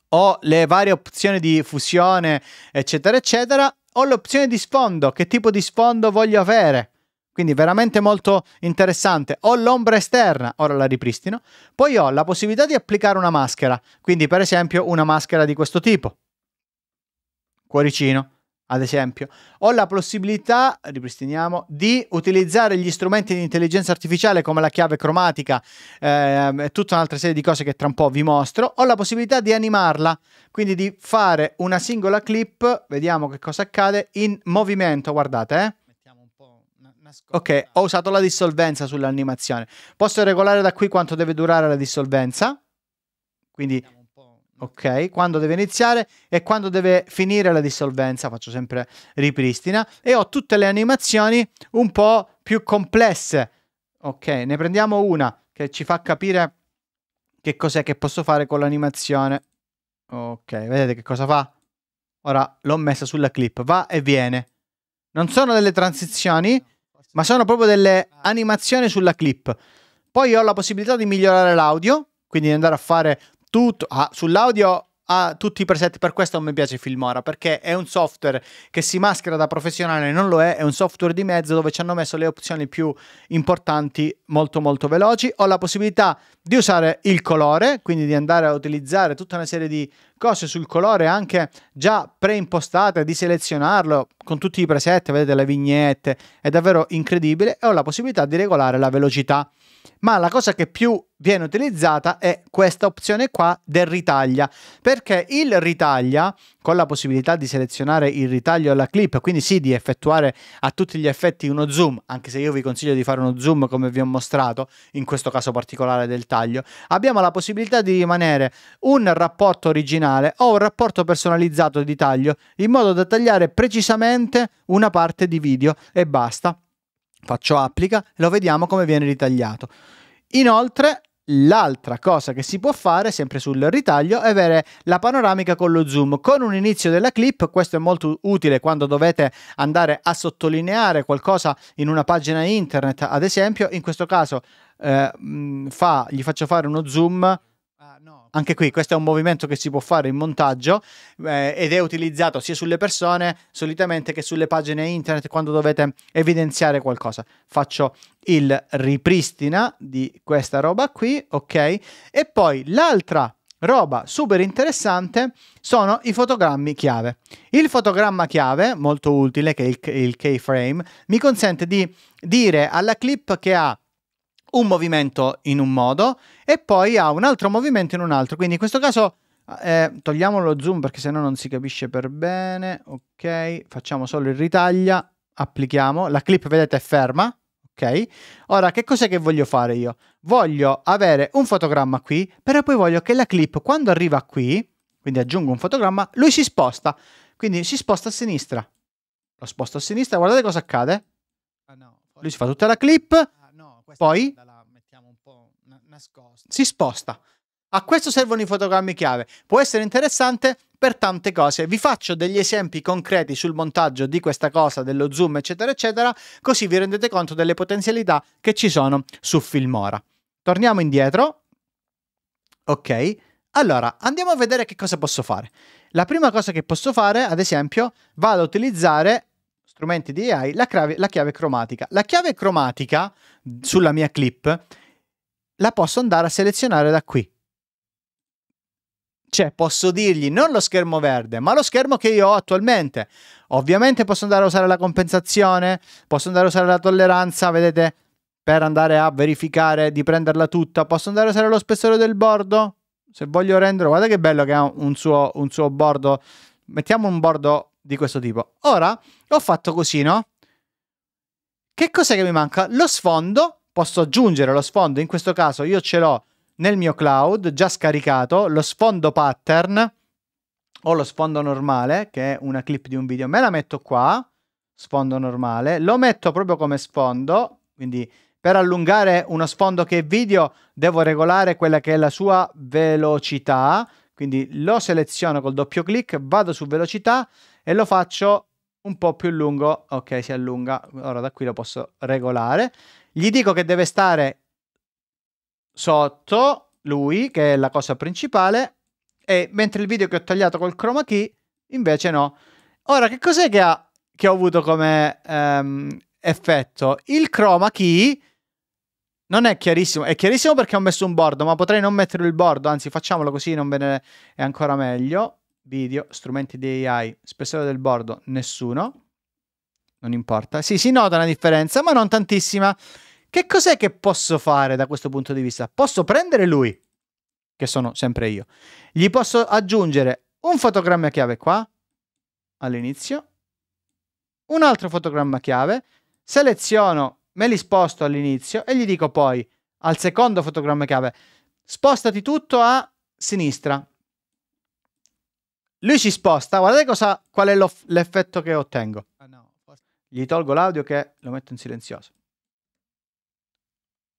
A: Ho le varie opzioni di fusione, eccetera, eccetera. Ho l'opzione di sfondo. Che tipo di sfondo voglio avere? Quindi veramente molto interessante. Ho l'ombra esterna, ora la ripristino. Poi ho la possibilità di applicare una maschera. Quindi per esempio una maschera di questo tipo. Cuoricino ad esempio, ho la possibilità, ripristiniamo, di utilizzare gli strumenti di intelligenza artificiale come la chiave cromatica ehm, e eh, tutta un'altra serie di cose che tra un po' vi mostro, ho la possibilità di animarla, quindi di fare una singola clip, vediamo che cosa accade, in movimento, guardate, eh. Ok, ho usato la dissolvenza sull'animazione. Posso regolare da qui quanto deve durare la dissolvenza. Quindi ok? Quando deve iniziare e quando deve finire la dissolvenza, faccio sempre ripristina, e ho tutte le animazioni un po' più complesse, ok? Ne prendiamo una che ci fa capire che cos'è che posso fare con l'animazione, ok? Vedete che cosa fa? Ora l'ho messa sulla clip, va e viene. Non sono delle transizioni, ma sono proprio delle animazioni sulla clip. Poi ho la possibilità di migliorare l'audio, quindi andare a fare tutto ah, sull'audio ha ah, tutti i preset, per questo non mi piace Filmora, perché è un software che si maschera da professionale, non lo è, è un software di mezzo dove ci hanno messo le opzioni più importanti molto molto veloci. Ho la possibilità di usare il colore, quindi di andare a utilizzare tutta una serie di cose sul colore anche già preimpostate, di selezionarlo, con tutti i preset, vedete le vignette, è davvero incredibile e ho la possibilità di regolare la velocità. Ma la cosa che più viene utilizzata è questa opzione qua del ritaglia, perché il ritaglia, con la possibilità di selezionare il ritaglio alla clip, quindi sì di effettuare a tutti gli effetti uno zoom, anche se io vi consiglio di fare uno zoom come vi ho mostrato, in questo caso particolare del taglio, abbiamo la possibilità di rimanere un rapporto originale o un rapporto personalizzato di taglio, in modo da tagliare precisamente solamente una parte di video e basta. Faccio applica e lo vediamo come viene ritagliato. Inoltre L'altra cosa che si può fare, sempre sul ritaglio, è avere la panoramica con lo zoom, con un inizio della clip, questo è molto utile quando dovete andare a sottolineare qualcosa in una pagina internet, ad esempio, in questo caso eh, fa, gli faccio fare uno zoom anche qui questo è un movimento che si può fare in montaggio eh, ed è utilizzato sia sulle persone solitamente che sulle pagine internet quando dovete evidenziare qualcosa. Faccio il ripristina di questa roba qui, ok? E poi l'altra roba super interessante sono i fotogrammi chiave. Il fotogramma chiave, molto utile, che è il, il keyframe, mi consente di dire alla clip che ha un movimento in un modo e poi ha un altro movimento in un altro. Quindi in questo caso eh, togliamo lo zoom perché sennò non si capisce per bene. Ok, facciamo solo il ritaglia, applichiamo. La clip vedete è ferma. Ok, ora che cos'è che voglio fare io? Voglio avere un fotogramma qui, però poi voglio che la clip quando arriva qui, quindi aggiungo un fotogramma, lui si sposta. Quindi si sposta a sinistra. Lo sposto a sinistra, guardate cosa accade. Ah, lui si fa tutta la clip poi si sposta. A questo servono i fotogrammi chiave. Può essere interessante per tante cose. Vi faccio degli esempi concreti sul montaggio di questa cosa, dello zoom, eccetera, eccetera, così vi rendete conto delle potenzialità che ci sono su Filmora. Torniamo indietro. Ok. Allora, andiamo a vedere che cosa posso fare. La prima cosa che posso fare, ad esempio, vado ad utilizzare strumenti di AI, la, chiave, la chiave cromatica. La chiave cromatica sulla mia clip la posso andare a selezionare da qui. Cioè, posso dirgli non lo schermo verde, ma lo schermo che io ho attualmente. Ovviamente posso andare a usare la compensazione, posso andare a usare la tolleranza, vedete, per andare a verificare di prenderla tutta. Posso andare a usare lo spessore del bordo, se voglio renderlo. Guarda che bello che ha un suo, un suo bordo. Mettiamo un bordo di questo tipo. Ora ho fatto così, no? Che cos'è che mi manca? Lo sfondo, posso aggiungere lo sfondo, in questo caso io ce l'ho nel mio cloud già scaricato, lo sfondo pattern o lo sfondo normale, che è una clip di un video, me la metto qua, sfondo normale, lo metto proprio come sfondo, quindi per allungare uno sfondo che è video devo regolare quella che è la sua velocità, quindi lo seleziono col doppio clic, vado su velocità, e lo faccio un po' più lungo. Ok, si allunga. Ora da qui lo posso regolare. Gli dico che deve stare sotto lui, che è la cosa principale, e mentre il video che ho tagliato col chroma key, invece no. Ora, che cos'è che, ha, che ho avuto come um, effetto? Il chroma key non è chiarissimo. È chiarissimo perché ho messo un bordo, ma potrei non mettere il bordo. Anzi, facciamolo così, non ve ne è ancora meglio video, strumenti di AI, spessore del bordo, nessuno. Non importa. Sì, si nota una differenza, ma non tantissima. Che cos'è che posso fare da questo punto di vista? Posso prendere lui, che sono sempre io. Gli posso aggiungere un fotogramma chiave qua, all'inizio, un altro fotogramma chiave, seleziono, me li sposto all'inizio e gli dico poi al secondo fotogramma chiave, spostati tutto a sinistra, lui si sposta, guardate cosa, qual è l'effetto che ottengo. Ah, gli tolgo l'audio che lo metto in silenzioso.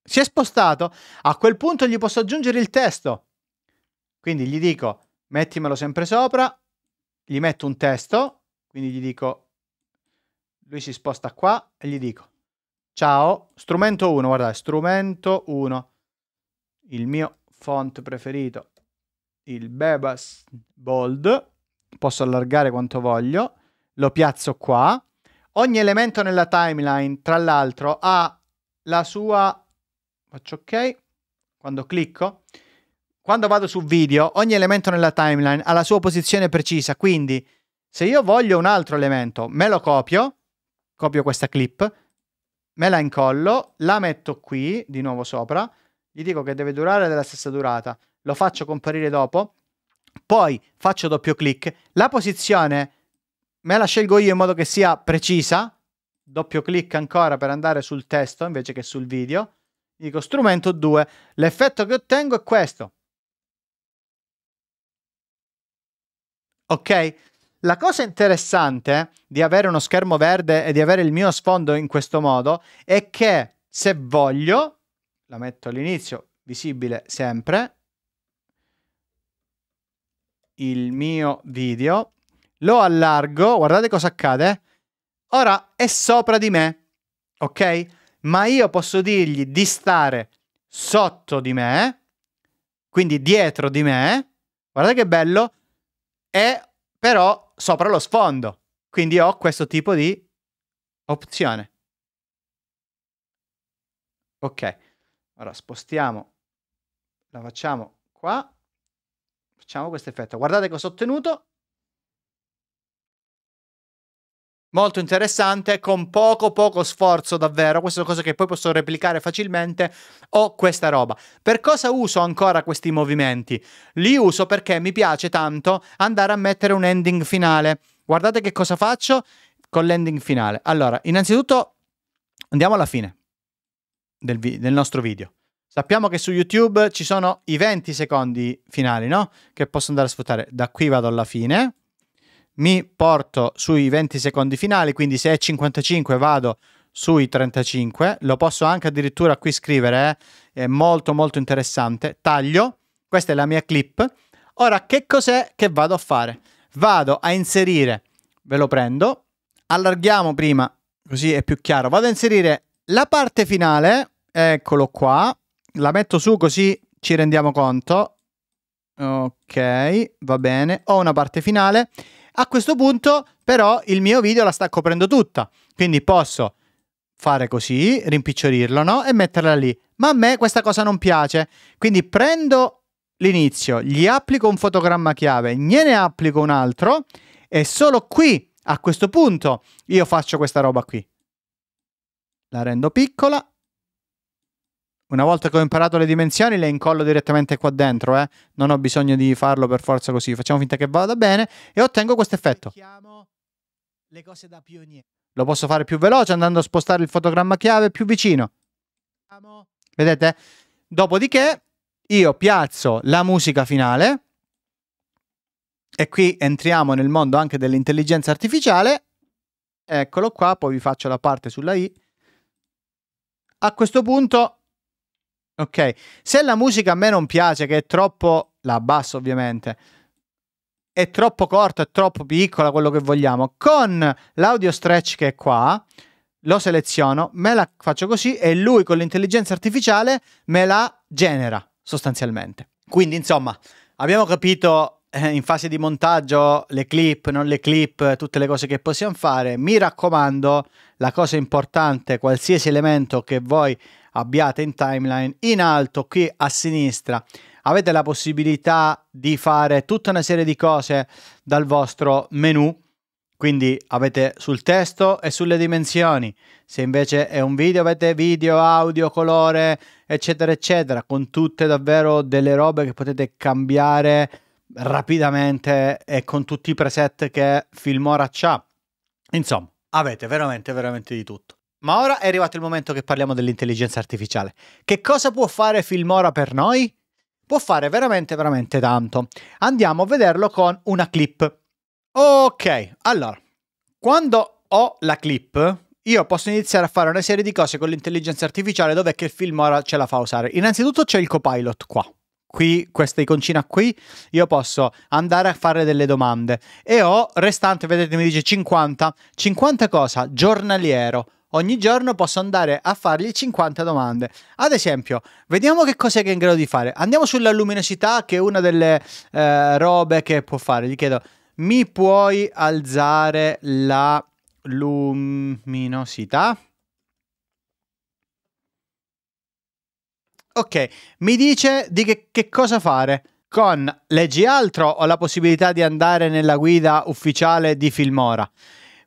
A: Si è spostato, a quel punto gli posso aggiungere il testo. Quindi gli dico mettimelo sempre sopra, gli metto un testo, quindi gli dico, lui si sposta qua e gli dico, ciao, strumento 1, guardate, strumento 1, il mio font preferito il Bebas Bold, posso allargare quanto voglio, lo piazzo qua. Ogni elemento nella timeline, tra l'altro, ha la sua... Faccio ok, quando clicco. Quando vado su video, ogni elemento nella timeline ha la sua posizione precisa, quindi se io voglio un altro elemento, me lo copio, copio questa clip, me la incollo, la metto qui, di nuovo sopra, gli dico che deve durare della stessa durata lo faccio comparire dopo, poi faccio doppio clic, la posizione me la scelgo io in modo che sia precisa, doppio clic ancora per andare sul testo invece che sul video, dico strumento 2, l'effetto che ottengo è questo. Ok? La cosa interessante di avere uno schermo verde e di avere il mio sfondo in questo modo è che se voglio, la metto all'inizio, visibile sempre, il mio video, lo allargo, guardate cosa accade. Ora è sopra di me, ok? Ma io posso dirgli di stare sotto di me, quindi dietro di me, guardate che bello, è però sopra lo sfondo. Quindi ho questo tipo di opzione. Ok, ora spostiamo, la facciamo qua Facciamo questo effetto. Guardate cosa ho ottenuto. Molto interessante, con poco poco sforzo davvero, queste sono cose che poi posso replicare facilmente, ho questa roba. Per cosa uso ancora questi movimenti? Li uso perché mi piace tanto andare a mettere un ending finale. Guardate che cosa faccio con l'ending finale. Allora, innanzitutto andiamo alla fine del, vi del nostro video. Sappiamo che su YouTube ci sono i 20 secondi finali, no? Che posso andare a sfruttare. Da qui vado alla fine, mi porto sui 20 secondi finali, quindi se è 55 vado sui 35, lo posso anche addirittura qui scrivere, eh? è molto molto interessante. Taglio, questa è la mia clip. Ora che cos'è che vado a fare? Vado a inserire, ve lo prendo, allarghiamo prima così è più chiaro, vado a inserire la parte finale, eccolo qua, la metto su così ci rendiamo conto. Ok, va bene. Ho una parte finale. A questo punto però il mio video la sta coprendo tutta. Quindi posso fare così, rimpicciolirlo no? E metterla lì. Ma a me questa cosa non piace. Quindi prendo l'inizio, gli applico un fotogramma chiave, gliene applico un altro e solo qui, a questo punto, io faccio questa roba qui. La rendo piccola una volta che ho imparato le dimensioni le incollo direttamente qua dentro, eh. Non ho bisogno di farlo per forza così. Facciamo finta che vada bene e ottengo questo effetto. Le cose da Lo posso fare più veloce andando a spostare il fotogramma chiave più vicino. Vedete? Dopodiché io piazzo la musica finale e qui entriamo nel mondo anche dell'intelligenza artificiale. Eccolo qua, poi vi faccio la parte sulla I. A questo punto Ok, se la musica a me non piace, che è troppo, la basso ovviamente, è troppo corta, è troppo piccola, quello che vogliamo, con l'audio stretch che è qua, lo seleziono, me la faccio così e lui con l'intelligenza artificiale me la genera sostanzialmente. Quindi insomma, abbiamo capito eh, in fase di montaggio le clip, non le clip, tutte le cose che possiamo fare. Mi raccomando, la cosa importante, qualsiasi elemento che voi abbiate in timeline, in alto qui a sinistra avete la possibilità di fare tutta una serie di cose dal vostro menu. Quindi avete sul testo e sulle dimensioni. Se invece è un video avete video, audio, colore, eccetera, eccetera, con tutte davvero delle robe che potete cambiare rapidamente e con tutti i preset che Filmora ha. Insomma, avete veramente, veramente di tutto. Ma ora è arrivato il momento che parliamo dell'intelligenza artificiale. Che cosa può fare Filmora per noi? Può fare veramente, veramente tanto. Andiamo a vederlo con una clip. Ok, allora, quando ho la clip, io posso iniziare a fare una serie di cose con l'intelligenza artificiale dove è che Filmora ce la fa usare. Innanzitutto c'è il copilot qua qui, questa iconcina qui, io posso andare a fare delle domande e ho restante, vedete mi dice 50, 50 cosa? Giornaliero. Ogni giorno posso andare a fargli 50 domande. Ad esempio, vediamo che cos'è che è in grado di fare. Andiamo sulla luminosità, che è una delle eh, robe che può fare. Gli chiedo, mi puoi alzare la luminosità? Ok, mi dice di che, che cosa fare. Con leggi altro ho la possibilità di andare nella guida ufficiale di Filmora.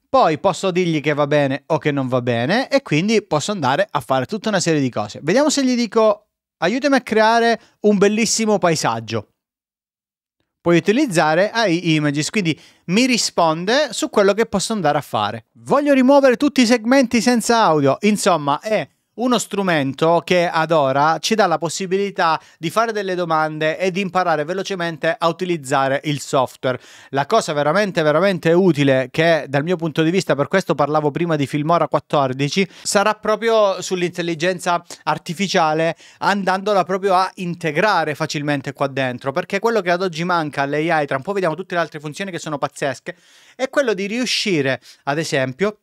A: Poi posso dirgli che va bene o che non va bene e quindi posso andare a fare tutta una serie di cose. Vediamo se gli dico aiutami a creare un bellissimo paesaggio. Puoi utilizzare AI Images, quindi mi risponde su quello che posso andare a fare. Voglio rimuovere tutti i segmenti senza audio, insomma è uno strumento che ad ora ci dà la possibilità di fare delle domande e di imparare velocemente a utilizzare il software. La cosa veramente veramente utile che dal mio punto di vista, per questo parlavo prima di Filmora 14, sarà proprio sull'intelligenza artificiale andandola proprio a integrare facilmente qua dentro, perché quello che ad oggi manca all'AI, tra un po' vediamo tutte le altre funzioni che sono pazzesche, è quello di riuscire, ad esempio,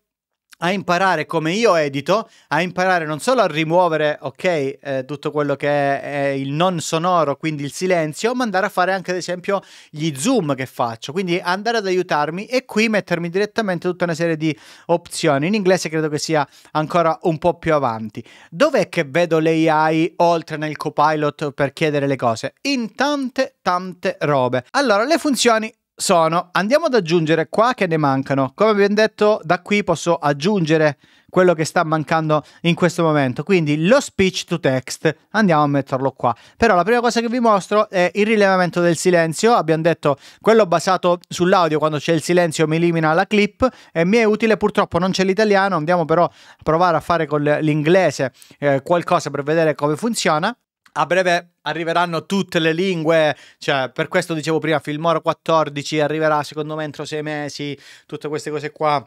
A: a imparare come io edito, a imparare non solo a rimuovere, ok, eh, tutto quello che è, è, il non sonoro, quindi il silenzio, ma andare a fare anche ad esempio gli zoom che faccio, quindi andare ad aiutarmi e qui mettermi direttamente tutta una serie di opzioni. In inglese credo che sia ancora un po' più avanti. Dov'è che vedo l'AI oltre nel copilot per chiedere le cose? In tante tante robe. Allora, le funzioni sono, andiamo ad aggiungere qua che ne mancano. Come abbiamo detto, da qui posso aggiungere quello che sta mancando in questo momento. Quindi lo speech to text, andiamo a metterlo qua. Però la prima cosa che vi mostro è il rilevamento del silenzio. Abbiamo detto quello basato sull'audio, quando c'è il silenzio mi elimina la clip e mi è utile, purtroppo non c'è l'italiano, andiamo però a provare a fare con l'inglese eh, qualcosa per vedere come funziona. A breve arriveranno tutte le lingue, cioè per questo dicevo prima Filmora 14 arriverà secondo me entro sei mesi, tutte queste cose qua.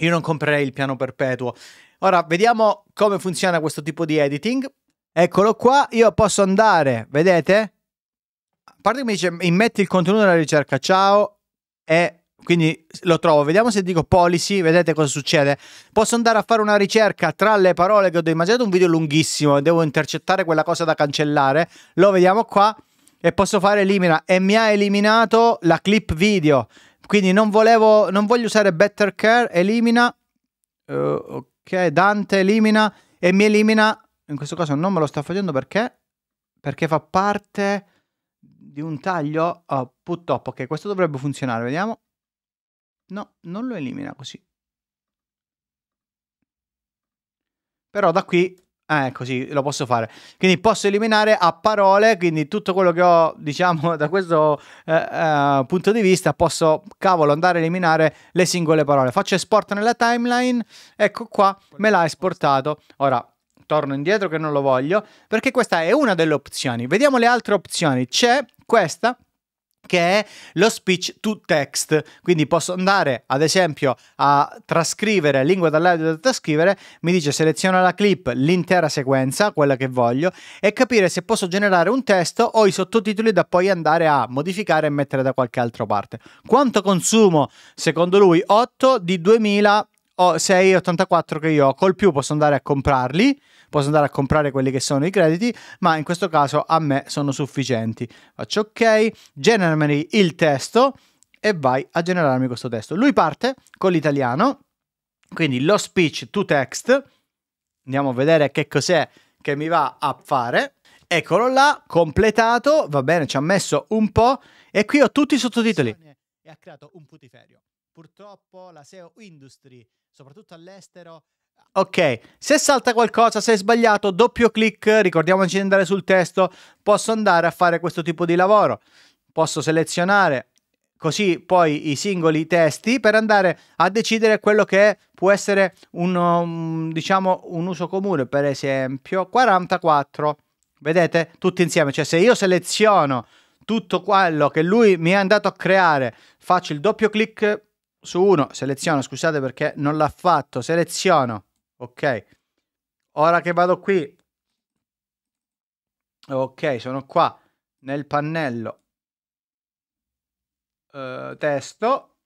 A: Io non comprerei il piano perpetuo. Ora vediamo come funziona questo tipo di editing. Eccolo qua, io posso andare, vedete? A parte mi dice immetti il contenuto nella ricerca, ciao e quindi lo trovo, vediamo se dico policy, vedete cosa succede. Posso andare a fare una ricerca tra le parole che ho immaginato un video lunghissimo, e devo intercettare quella cosa da cancellare, lo vediamo qua e posso fare elimina e mi ha eliminato la clip video. Quindi non volevo non voglio usare better care, elimina uh, ok, Dante elimina e mi elimina in questo caso non me lo sta facendo perché perché fa parte di un taglio oh, purtroppo ok, questo dovrebbe funzionare, vediamo. No, non lo elimina così. Però da qui eh, così, lo posso fare. Quindi posso eliminare a parole, quindi tutto quello che ho, diciamo, *laughs* da questo eh, eh, punto di vista, posso, cavolo, andare a eliminare le singole parole. Faccio export nella timeline, ecco qua, me l'ha esportato. Ora, torno indietro che non lo voglio, perché questa è una delle opzioni. Vediamo le altre opzioni. C'è questa che è lo speech to text. Quindi posso andare, ad esempio, a trascrivere lingua dall'audio da trascrivere, mi dice seleziona la clip, l'intera sequenza, quella che voglio, e capire se posso generare un testo o i sottotitoli da poi andare a modificare e mettere da qualche altra parte. Quanto consumo? Secondo lui 8 di 2000 ho 6,84 che io ho, col più posso andare a comprarli, posso andare a comprare quelli che sono i crediti, ma in questo caso a me sono sufficienti. Faccio ok, generami il testo e vai a generarmi questo testo. Lui parte con l'italiano, quindi lo speech to text, andiamo a vedere che cos'è che mi va a fare. Eccolo là, completato, va bene, ci ha messo un po' e qui ho tutti i sottotitoli. E ha creato un putiferio. Purtroppo la SEO Industry soprattutto all'estero. Ok, se salta qualcosa, se è sbagliato, doppio clic, ricordiamoci di andare sul testo, posso andare a fare questo tipo di lavoro. Posso selezionare così poi i singoli testi per andare a decidere quello che può essere un, um, diciamo, un uso comune, per esempio 44. Vedete? Tutti insieme, cioè se io seleziono tutto quello che lui mi è andato a creare, faccio il doppio clic su 1, seleziono, scusate perché non l'ha fatto, seleziono, ok, ora che vado qui, ok, sono qua nel pannello eh, testo,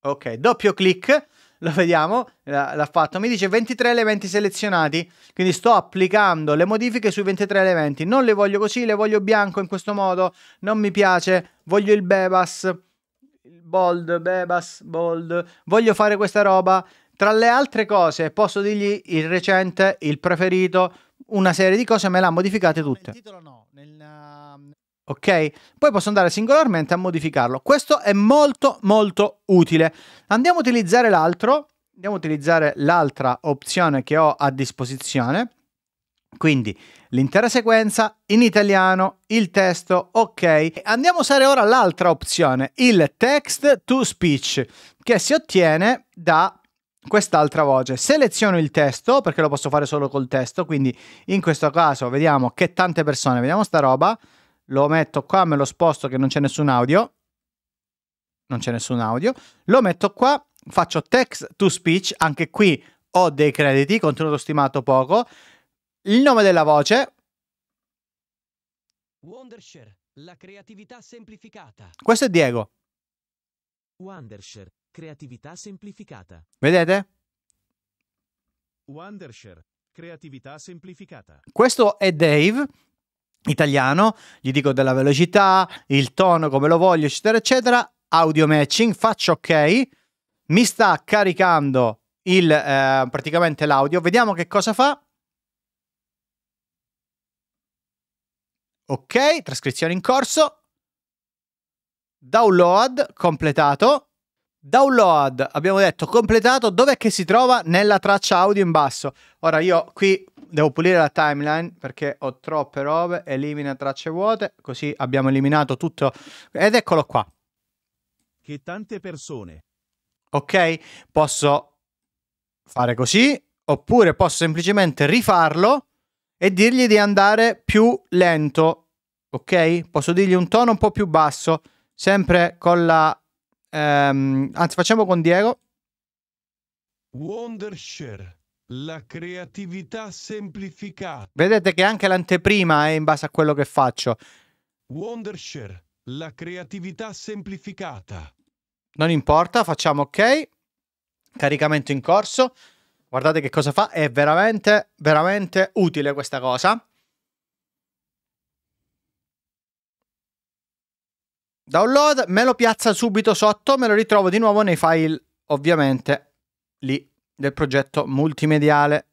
A: ok, doppio clic, lo vediamo, l'ha fatto, mi dice 23 elementi selezionati, quindi sto applicando le modifiche sui 23 elementi, non le voglio così, le voglio bianco in questo modo, non mi piace, voglio il bebas, bold, bebas, bold, voglio fare questa roba. Tra le altre cose, posso dirgli il recente, il preferito, una serie di cose, me l'ha modificate tutte. Nel titolo no, nella... Ehm, ok? Poi posso andare singolarmente a modificarlo. Questo è molto molto utile. Andiamo a utilizzare l'altro, andiamo a utilizzare l'altra opzione che ho a disposizione. Quindi l'intera sequenza in italiano, il testo, ok. Andiamo a usare ora l'altra opzione, il text to speech, che si ottiene da quest'altra voce. Seleziono il testo perché lo posso fare solo col testo, quindi in questo caso vediamo che tante persone, vediamo sta roba, lo metto qua, me lo sposto che non c'è nessun audio, non c'è nessun audio, lo metto qua, faccio text to speech, anche qui ho dei crediti, contenuto stimato poco, il nome della voce. Wondershare, la creatività semplificata. Questo è Diego. Wondershare, creatività semplificata. Vedete? Wondershare, creatività semplificata. Questo è Dave italiano, gli dico della velocità, il tono come lo voglio, eccetera, eccetera, audio matching, faccio ok, mi sta caricando il, eh, praticamente l'audio, vediamo che cosa fa. Ok, trascrizione in corso. Download completato. Download, abbiamo detto completato, dov'è che si trova? Nella traccia audio in basso. Ora io qui devo pulire la timeline perché ho troppe robe, elimina tracce vuote, così abbiamo eliminato tutto. Ed eccolo qua. Che tante persone. Ok, posso fare così, oppure posso semplicemente rifarlo e dirgli di andare più lento, ok? Posso dirgli un tono un po' più basso, sempre con la... Ehm, anzi, facciamo con Diego. Wondershare, la creatività semplificata. Vedete che anche l'anteprima è in base a quello che faccio. Wondershare, la creatività semplificata. Non importa, facciamo ok. Caricamento in corso. Guardate che cosa fa, è veramente, veramente utile questa cosa. Download, me lo piazza subito sotto, me lo ritrovo di nuovo nei file, ovviamente, lì, del progetto multimediale.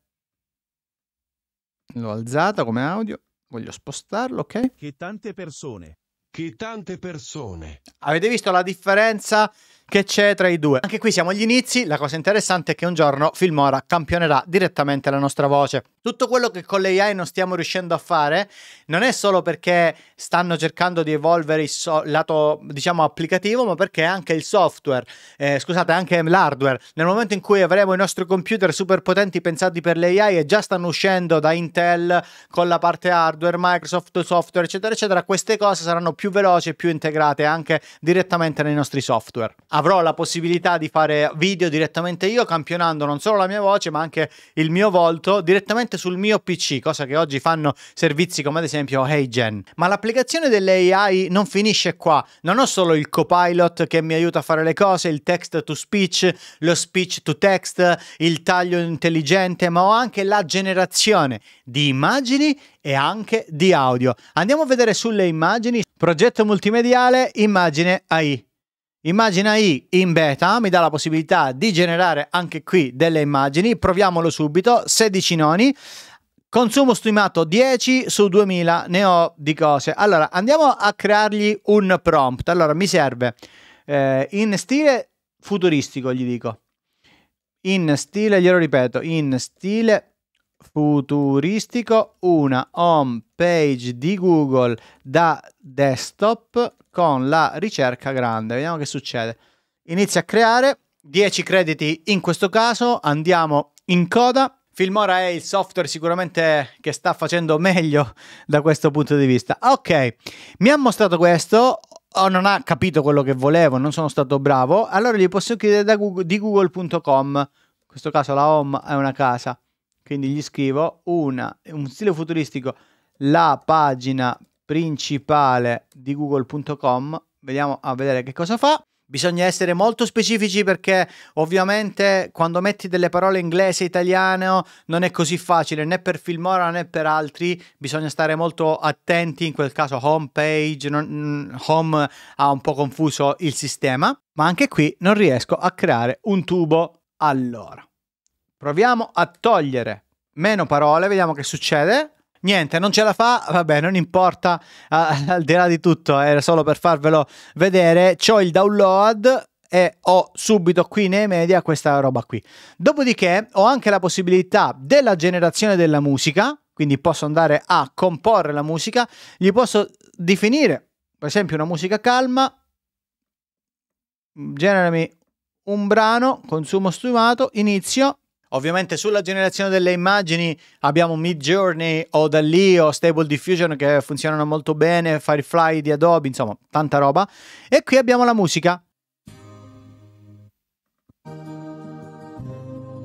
A: L'ho alzata come audio, voglio spostarlo, ok? Che tante persone, che tante persone. Avete visto la differenza che c'è tra i due. Anche qui siamo agli inizi, la cosa interessante è che un giorno Filmora campionerà direttamente la nostra voce. Tutto quello che con le AI non stiamo riuscendo a fare non è solo perché stanno cercando di evolvere il so lato diciamo applicativo, ma perché anche il software, eh, scusate, anche l'hardware, nel momento in cui avremo i nostri computer super potenti pensati per le AI e già stanno uscendo da Intel con la parte hardware, Microsoft software, eccetera, eccetera, queste cose saranno più veloci e più integrate anche direttamente nei nostri software. A avrò la possibilità di fare video direttamente io campionando non solo la mia voce ma anche il mio volto direttamente sul mio PC, cosa che oggi fanno servizi come ad esempio HeyGen. Ma l'applicazione delle AI non finisce qua, non ho solo il copilot che mi aiuta a fare le cose, il text to speech, lo speech to text, il taglio intelligente, ma ho anche la generazione di immagini e anche di audio. Andiamo a vedere sulle immagini, progetto multimediale, immagine AI. Immagina I in beta mi dà la possibilità di generare anche qui delle immagini, proviamolo subito, 16 noni, consumo stimato 10 su 2000, ne ho di cose. Allora andiamo a creargli un prompt, allora mi serve eh, in stile futuristico gli dico, in stile, glielo ripeto, in stile futuristico una home page di Google da desktop con la ricerca grande. Vediamo che succede. Inizia a creare 10 crediti in questo caso, andiamo in coda. Filmora è il software sicuramente che sta facendo meglio da questo punto di vista. Ok, mi ha mostrato questo, o oh, non ha capito quello che volevo, non sono stato bravo, allora gli posso chiedere da Google, di google.com. In questo caso la home è una casa. Quindi gli scrivo una, un stile futuristico, la pagina principale di google.com. Vediamo a vedere che cosa fa. Bisogna essere molto specifici perché ovviamente quando metti delle parole inglese italiano non è così facile né per Filmora né per altri, bisogna stare molto attenti, in quel caso home page, non, mm, home ha un po' confuso il sistema, ma anche qui non riesco a creare un tubo allora. Proviamo a togliere meno parole, vediamo che succede. Niente, non ce la fa, vabbè, non importa, uh, al di là di tutto, era solo per farvelo vedere. C'ho il download e ho subito qui nei media questa roba qui. Dopodiché ho anche la possibilità della generazione della musica, quindi posso andare a comporre la musica, gli posso definire, per esempio, una musica calma, generami un brano, consumo stimato, inizio, Ovviamente sulla generazione delle immagini abbiamo Mid Journey o da lì o Stable Diffusion che funzionano molto bene, Firefly di Adobe, insomma, tanta roba. E qui abbiamo la musica.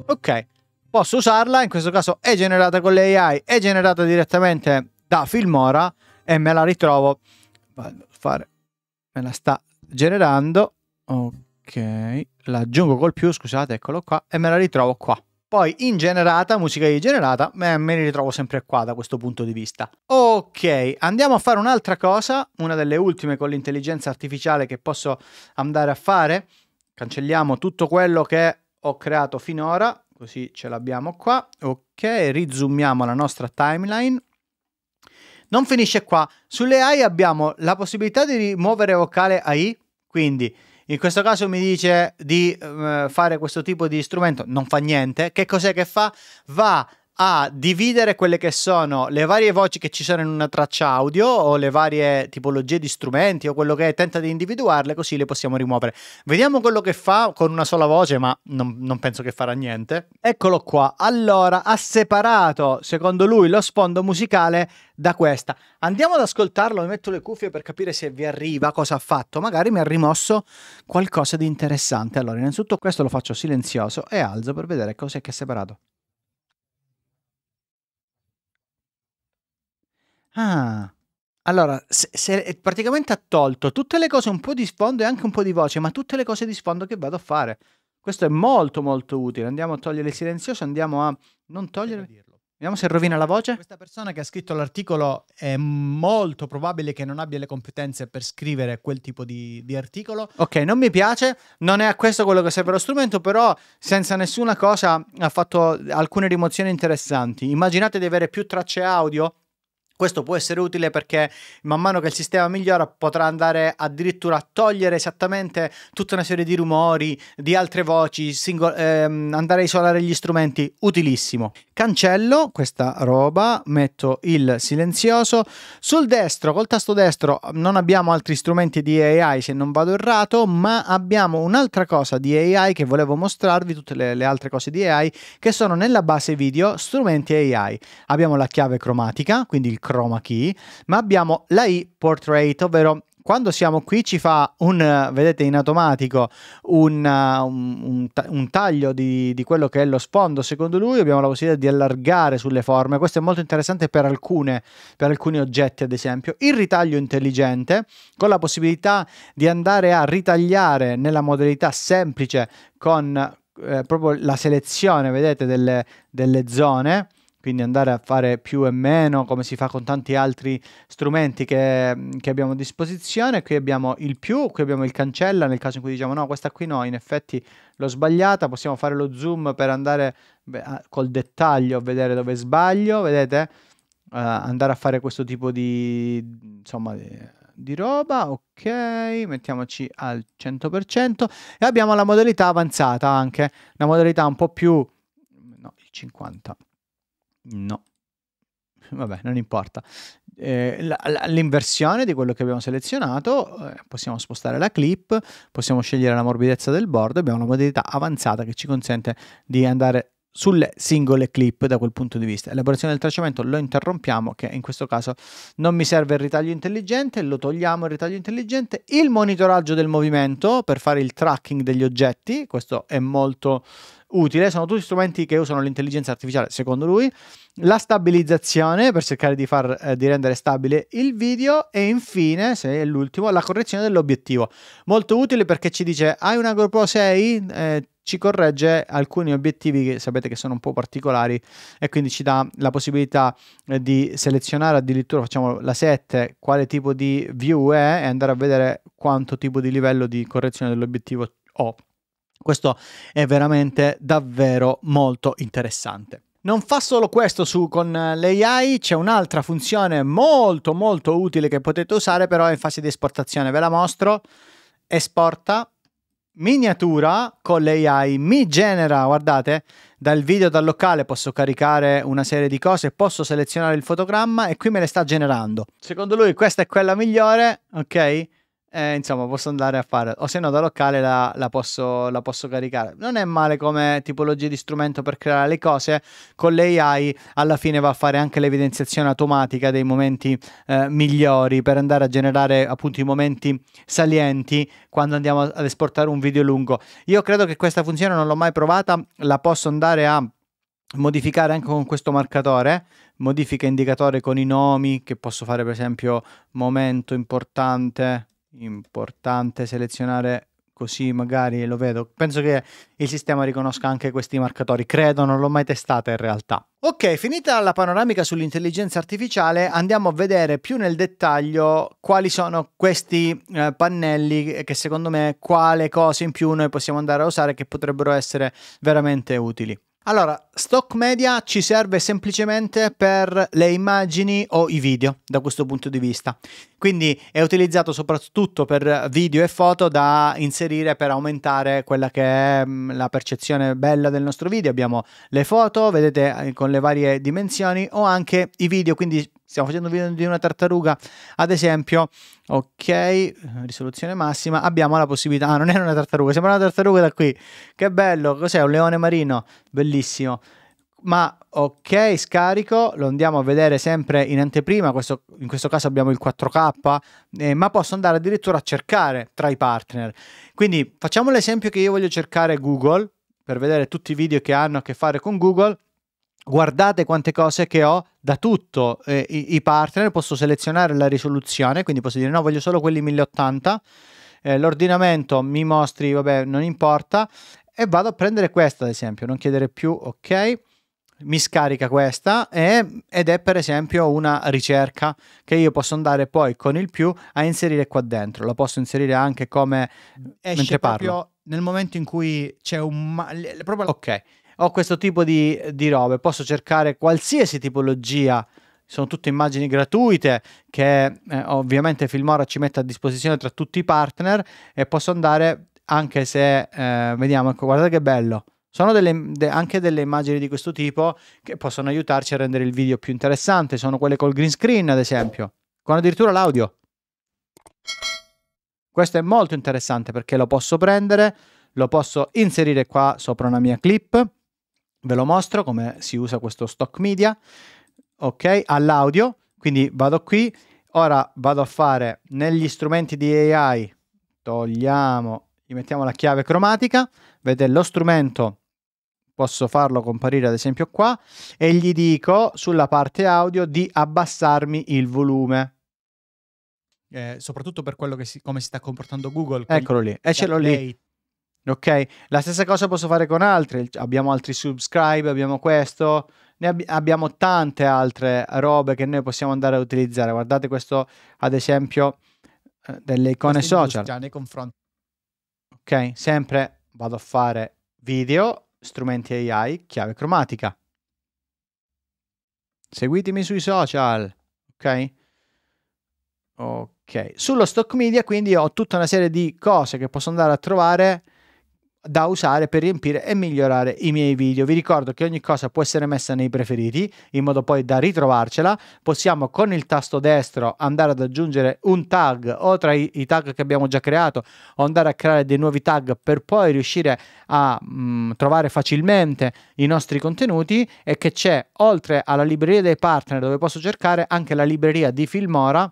A: Ok, posso usarla, in questo caso è generata con l'AI, è generata direttamente da Filmora e me la ritrovo. Vado a fare, me la sta generando. Ok, l'aggiungo col più, scusate, eccolo qua, e me la ritrovo qua. Poi in generata, musica rigenerata, eh, me, me ne ritrovo sempre qua da questo punto di vista. Ok, andiamo a fare un'altra cosa, una delle ultime con l'intelligenza artificiale che posso andare a fare. Cancelliamo tutto quello che ho creato finora, così ce l'abbiamo qua. Ok, rizoomiamo la nostra timeline. Non finisce qua. Sulle AI abbiamo la possibilità di rimuovere vocale AI, quindi in questo caso mi dice di eh, fare questo tipo di strumento, non fa niente. Che cos'è che fa? Va a dividere quelle che sono le varie voci che ci sono in una traccia audio o le varie tipologie di strumenti o quello che è, tenta di individuarle così le possiamo rimuovere. Vediamo quello che fa con una sola voce, ma non, non penso che farà niente. Eccolo qua. Allora, ha separato, secondo lui, lo sfondo musicale da questa. Andiamo ad ascoltarlo, mi metto le cuffie per capire se vi arriva, cosa ha fatto. Magari mi ha rimosso qualcosa di interessante. Allora, innanzitutto questo lo faccio silenzioso e alzo per vedere cos'è che ha separato. Ah. Allora, se, se praticamente ha tolto tutte le cose un po' di sfondo e anche un po' di voce, ma tutte le cose di sfondo che vado a fare. Questo è molto molto utile. Andiamo a togliere il silenzioso, andiamo a non togliere... Vediamo se rovina la voce. Questa persona che ha scritto l'articolo è molto probabile che non abbia le competenze per scrivere quel tipo di, di, articolo. Ok, non mi piace, non è a questo quello che serve lo strumento, però senza nessuna cosa ha fatto alcune rimozioni interessanti. Immaginate di avere più tracce audio questo può essere utile perché man mano che il sistema migliora potrà andare addirittura a togliere esattamente tutta una serie di rumori, di altre voci, single, ehm, andare a isolare gli strumenti, utilissimo. Cancello questa roba, metto il silenzioso. Sul destro, col tasto destro, non abbiamo altri strumenti di AI se non vado errato, ma abbiamo un'altra cosa di AI che volevo mostrarvi, tutte le, le altre cose di AI, che sono nella base video strumenti AI. Abbiamo la chiave cromatica, quindi il chroma key, ma abbiamo la I portrait, ovvero quando siamo qui ci fa un, vedete in automatico, un, uh, un, un taglio di, di, quello che è lo sfondo. Secondo lui abbiamo la possibilità di allargare sulle forme. Questo è molto interessante per, alcune, per alcuni oggetti, ad esempio. Il ritaglio intelligente, con la possibilità di andare a ritagliare nella modalità semplice con eh, proprio la selezione, vedete, delle, delle zone quindi andare a fare più e meno come si fa con tanti altri strumenti che, che, abbiamo a disposizione. Qui abbiamo il più, qui abbiamo il cancella nel caso in cui diciamo no, questa qui no, in effetti l'ho sbagliata, possiamo fare lo zoom per andare col dettaglio a vedere dove sbaglio, vedete? Uh, andare a fare questo tipo di, insomma, di roba, ok, mettiamoci al 100% e abbiamo la modalità avanzata anche, una modalità un po' più, no, il 50%. No. Vabbè, non importa. Eh, l'inversione di quello che abbiamo selezionato, eh, possiamo spostare la clip, possiamo scegliere la morbidezza del bordo, abbiamo una modalità avanzata che ci consente di andare sulle singole clip da quel punto di vista. L'elaborazione del tracciamento lo interrompiamo, che in questo caso non mi serve il ritaglio intelligente, lo togliamo il ritaglio intelligente, il monitoraggio del movimento per fare il tracking degli oggetti, questo è molto utile, sono tutti strumenti che usano l'intelligenza artificiale, secondo lui, la stabilizzazione per cercare di, far, eh, di rendere stabile il video e infine, se è l'ultimo, la correzione dell'obiettivo. Molto utile perché ci dice hai una GoPro 6, eh, ci corregge alcuni obiettivi che sapete che sono un po' particolari e quindi ci dà la possibilità eh, di selezionare addirittura facciamo la 7 quale tipo di view è e andare a vedere quanto tipo di livello di correzione dell'obiettivo ho questo è veramente davvero molto interessante. Non fa solo questo su con eh, l'AI, c'è un'altra funzione molto molto utile che potete usare però in fase di esportazione, ve la mostro. Esporta miniatura con l'AI mi genera, guardate, dal video dal locale posso caricare una serie di cose, posso selezionare il fotogramma e qui me le sta generando. Secondo lui questa è quella migliore, ok? eh, insomma posso andare a fare o se no da locale la, la, posso, la, posso, caricare non è male come tipologia di strumento per creare le cose con l'AI alla fine va a fare anche l'evidenziazione automatica dei momenti eh, migliori per andare a generare appunto i momenti salienti quando andiamo ad esportare un video lungo io credo che questa funzione non l'ho mai provata la posso andare a modificare anche con questo marcatore modifica indicatore con i nomi che posso fare per esempio momento importante importante selezionare così magari lo vedo. Penso che il sistema riconosca anche questi marcatori, credo, non l'ho mai testata in realtà. Ok, finita la panoramica sull'intelligenza artificiale, andiamo a vedere più nel dettaglio quali sono questi eh, pannelli che secondo me quale cose in più noi possiamo andare a usare che potrebbero essere veramente utili. Allora, stock media ci serve semplicemente per le immagini o i video da questo punto di vista. Quindi è utilizzato soprattutto per video e foto da inserire per aumentare quella che è mm, la percezione bella del nostro video. Abbiamo le foto, vedete eh, con le varie dimensioni o anche i video, quindi stiamo facendo un video di una tartaruga, ad esempio, ok, risoluzione massima, abbiamo la possibilità, ah non è una tartaruga, sembra una tartaruga da qui, che bello, cos'è un leone marino, bellissimo, ma ok, scarico, lo andiamo a vedere sempre in anteprima, questo, in questo caso abbiamo il 4K, eh, ma posso andare addirittura a cercare tra i partner. Quindi facciamo l'esempio che io voglio cercare Google, per vedere tutti i video che hanno a che fare con Google, guardate quante cose che ho da tutto eh, i, i, partner, posso selezionare la risoluzione, quindi posso dire no, voglio solo quelli 1080, eh, l'ordinamento mi mostri, vabbè, non importa, e vado a prendere questa ad esempio, non chiedere più ok, mi scarica questa e, ed è per esempio una ricerca che io posso andare poi con il più a inserire qua dentro, la posso inserire anche come Esce mentre parlo. Nel momento in cui c'è un... Ma- proprio... Ok, ho questo tipo di, di robe, posso cercare qualsiasi tipologia sono tutte immagini gratuite che eh, ovviamente Filmora ci mette a disposizione tra tutti i partner e posso andare anche se eh, vediamo ecco guardate che bello sono delle, de, anche delle immagini di questo tipo che possono aiutarci a rendere il video più interessante sono quelle col green screen ad esempio con addirittura l'audio questo è molto interessante perché lo posso prendere lo posso inserire qua sopra una mia clip Ve lo mostro come si usa questo stock media. Ok, all'audio, quindi vado qui. Ora vado a fare negli strumenti di AI, togliamo, gli mettiamo la chiave cromatica, vedete lo strumento posso farlo comparire ad esempio qua e gli dico sulla parte audio di abbassarmi il volume. Eh, soprattutto per quello che si, come si sta comportando Google. Eccolo lì, e ce l'ho lì. Ok? La stessa cosa posso fare con altri. Abbiamo altri subscribe, abbiamo questo. Ne ab abbiamo tante altre robe che noi possiamo andare a utilizzare. Guardate questo, ad esempio, eh, delle icone social. Nei confronti. Ok? Sempre vado a fare video, strumenti AI, chiave cromatica. Seguitemi sui social. Ok? Ok. Sullo stock media quindi ho tutta una serie di cose che posso andare a trovare da usare per riempire e migliorare i miei video. Vi ricordo che ogni cosa può essere messa nei preferiti in modo poi da ritrovarcela. Possiamo con il tasto destro andare ad aggiungere un tag o tra i, i tag che abbiamo già creato o andare a creare dei nuovi tag per poi riuscire a mh, mm, trovare facilmente i nostri contenuti e che c'è oltre alla libreria dei partner dove posso cercare anche la libreria di Filmora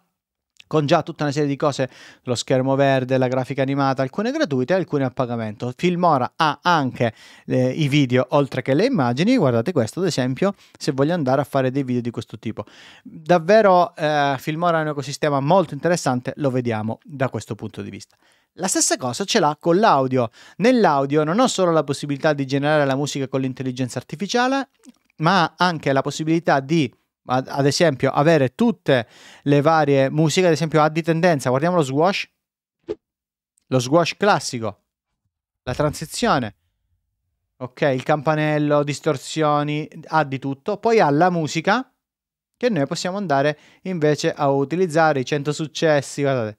A: con già tutta una serie di cose, lo schermo verde, la grafica animata, alcune gratuite, alcune a pagamento. Filmora ha anche eh, i video oltre che le immagini, guardate questo ad esempio, se voglio andare a fare dei video di questo tipo. Davvero eh, Filmora è un ecosistema molto interessante, lo vediamo da questo punto di vista. La stessa cosa ce l'ha con l'audio. Nell'audio non ho solo la possibilità di generare la musica con l'intelligenza artificiale, ma anche la possibilità di ad, ad esempio avere tutte le varie musiche, ad esempio ha di tendenza, guardiamo lo squash lo squash classico, la transizione, ok, il campanello, distorsioni, ha di tutto, poi ha la musica che noi possiamo andare invece a utilizzare i 100 successi, guardate.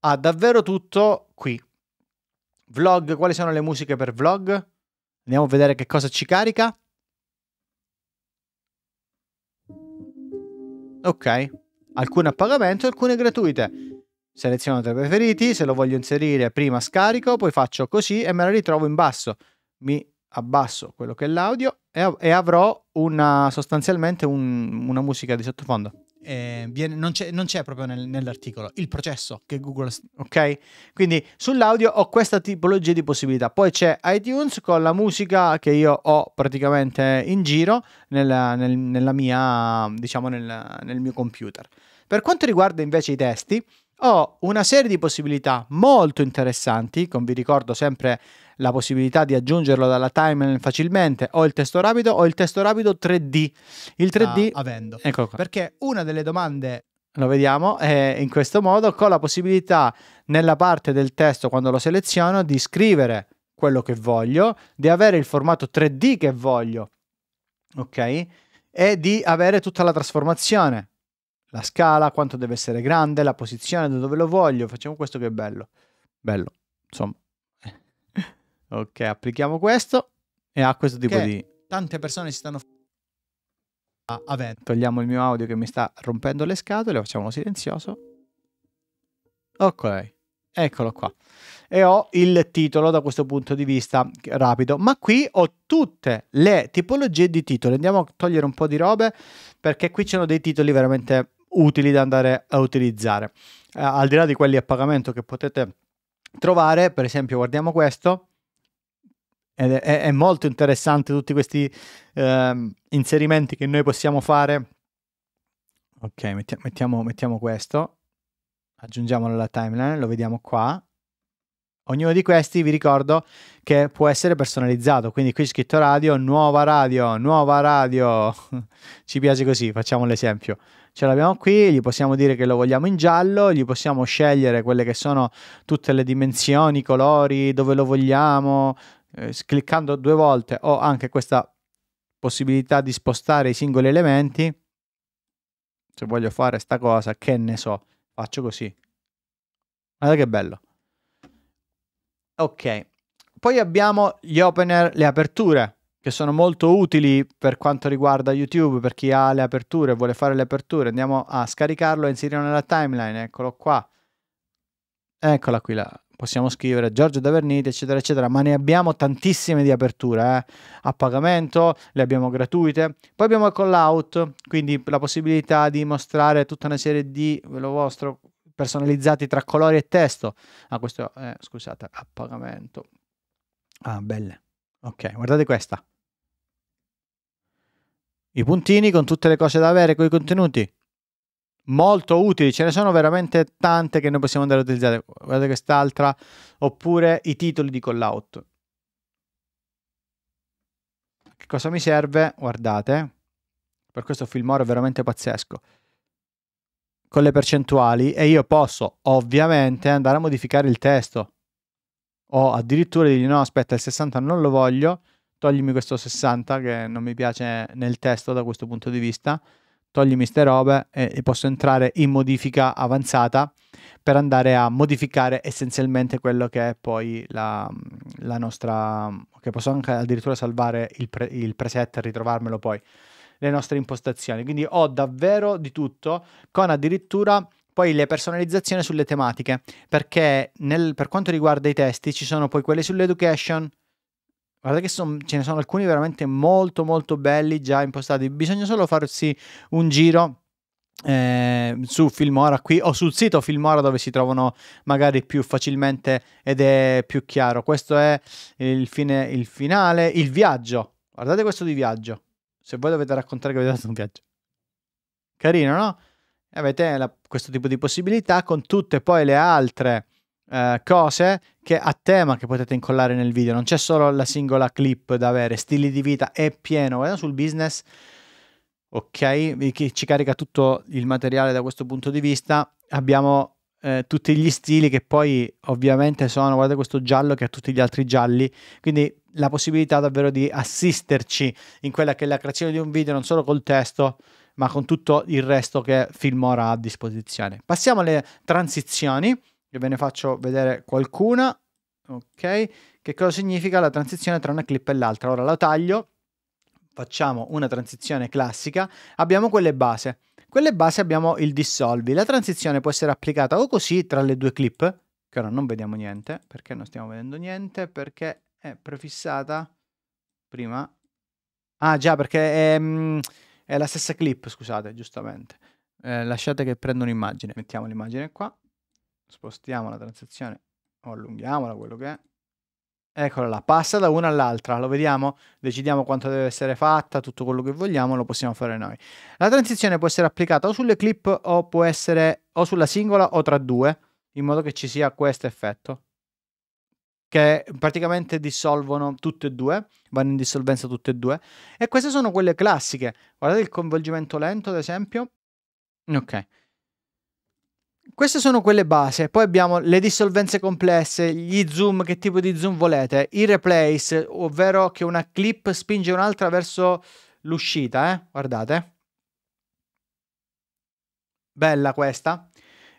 A: Ha davvero tutto qui. Vlog, quali sono le musiche per vlog? Andiamo a vedere che cosa ci carica. Ok, alcune a pagamento e alcune gratuite. Seleziono tra i preferiti, se lo voglio inserire prima scarico, poi faccio così e me la ritrovo in basso. Mi abbasso quello che è l'audio e, av e avrò una, sostanzialmente un, una musica di sottofondo eh, viene, non, c'è, non, c'è, proprio nel, nell'articolo il processo che Google. Ok? Quindi sull'audio ho questa tipologia di possibilità. Poi c'è iTunes con la musica che io ho praticamente in giro nella, nel, nella mia, diciamo, nel, nel mio computer. Per quanto riguarda invece i testi, ho una serie di possibilità molto interessanti, come vi ricordo sempre la possibilità di aggiungerlo dalla timeline facilmente, o il testo rapido, o il testo rapido 3D. Il 3D... Ah, avendo. Ecco qua. Perché una delle domande lo vediamo eh, in questo modo con la possibilità nella parte del testo quando lo seleziono di scrivere quello che voglio, di avere il formato 3D che voglio, ok? E di avere tutta la trasformazione, la scala, quanto deve essere grande, la posizione, da dove lo voglio, facciamo questo che è bello, bello, insomma. Ok, applichiamo questo e ha questo tipo che di... Tante persone si stanno avendo. Togliamo il mio audio che mi sta rompendo le scatole, facciamolo silenzioso. Ok, ecco eccolo qua. E ho il titolo da questo punto di vista rapido. Ma qui ho tutte le tipologie di titoli. Andiamo a togliere un po' di robe perché qui ci sono dei titoli veramente utili da andare a utilizzare. Eh, al di là di quelli a pagamento che potete trovare, per esempio guardiamo questo è, è, è molto interessante tutti questi eh, inserimenti che noi possiamo fare. Ok, mettiamo, mettiamo, mettiamo questo, aggiungiamolo alla timeline, lo vediamo qua. Ognuno di questi vi ricordo che può essere personalizzato, quindi qui c'è scritto radio, nuova radio, nuova radio, *laughs* ci piace così, facciamo l'esempio. Ce l'abbiamo qui, gli possiamo dire che lo vogliamo in giallo, gli possiamo scegliere quelle che sono tutte le dimensioni, i colori, dove lo vogliamo, eh, cliccando due volte ho anche questa possibilità di spostare i singoli elementi. Se voglio fare sta cosa, che ne so, faccio così. Guarda che bello. Ok. Poi abbiamo gli opener, le aperture, che sono molto utili per quanto riguarda YouTube, per chi ha le aperture, vuole fare le aperture. Andiamo a scaricarlo e inserirlo nella timeline, eccolo qua. Eccola qui la, possiamo scrivere Giorgio Daverniti, eccetera, eccetera, ma ne abbiamo tantissime di apertura eh? a pagamento, le abbiamo gratuite. Poi abbiamo il call out, quindi la possibilità di mostrare tutta una serie di lo vostro personalizzati tra colori e testo. Ah, questo è, eh, scusate, a pagamento. Ah, belle. Ok, guardate questa. I puntini con tutte le cose da avere, con i contenuti molto utili, ce ne sono veramente tante che noi possiamo andare a utilizzare. Guardate quest'altra, oppure i titoli di callout. Che cosa mi serve? Guardate, per questo filmore è veramente pazzesco. Con le percentuali e io posso ovviamente andare a modificare il testo o addirittura dire no aspetta il 60 non lo voglio, toglimi questo 60 che non mi piace nel testo da questo punto di vista toglimi ste robe e, e posso entrare in modifica avanzata per andare a modificare essenzialmente quello che è poi la, la nostra che posso anche addirittura salvare il, pre, il preset e ritrovarmelo poi le nostre impostazioni quindi ho davvero di tutto con addirittura poi le personalizzazioni sulle tematiche perché nel, per quanto riguarda i testi ci sono poi quelle sull'education Guardate che son, ce ne sono alcuni veramente molto molto belli già impostati, bisogna solo farsi un giro eh, su Filmora qui o sul sito Filmora dove si trovano magari più facilmente ed è più chiaro. Questo è il, fine, il finale, il viaggio. Guardate questo di viaggio. Se voi dovete raccontare che avete fatto un viaggio. Carino, no? Avete la, questo tipo di possibilità con tutte poi le altre eh, cose che a tema che potete incollare nel video, non c'è solo la singola clip da avere, stili di vita è pieno, guarda sul business, ok, ci carica tutto il materiale da questo punto di vista, abbiamo eh, tutti gli stili che poi ovviamente sono, guardate questo giallo che ha tutti gli altri gialli, quindi la possibilità davvero di assisterci in quella che è la creazione di un video non solo col testo, ma con tutto il resto che Filmora ha a disposizione. Passiamo alle transizioni. Io ve ne faccio vedere qualcuna. Ok, che cosa significa la transizione tra una clip e l'altra? Ora la taglio, facciamo una transizione classica, abbiamo quelle base. Quelle base abbiamo il dissolvi. La transizione può essere applicata o così tra le due clip, che ora non vediamo niente, perché non stiamo vedendo niente, perché è prefissata prima. Ah già, perché è, mm, è la stessa clip, scusate, giustamente. Eh, lasciate che prenda un'immagine. Mettiamo l'immagine qua spostiamo la transizione o allunghiamola, quello che è. Eccola là, passa da una all'altra, lo vediamo, decidiamo quanto deve essere fatta, tutto quello che vogliamo, lo possiamo fare noi. La transizione può essere applicata o sulle clip o può essere o sulla singola o tra due, in modo che ci sia questo effetto, che praticamente dissolvono tutte e due, vanno in dissolvenza tutte e due. E queste sono quelle classiche, guardate il coinvolgimento lento ad esempio. Ok, queste sono quelle base, poi abbiamo le dissolvenze complesse, gli zoom, che tipo di zoom volete, i replace, ovvero che una clip spinge un'altra verso l'uscita, eh? guardate. Bella questa.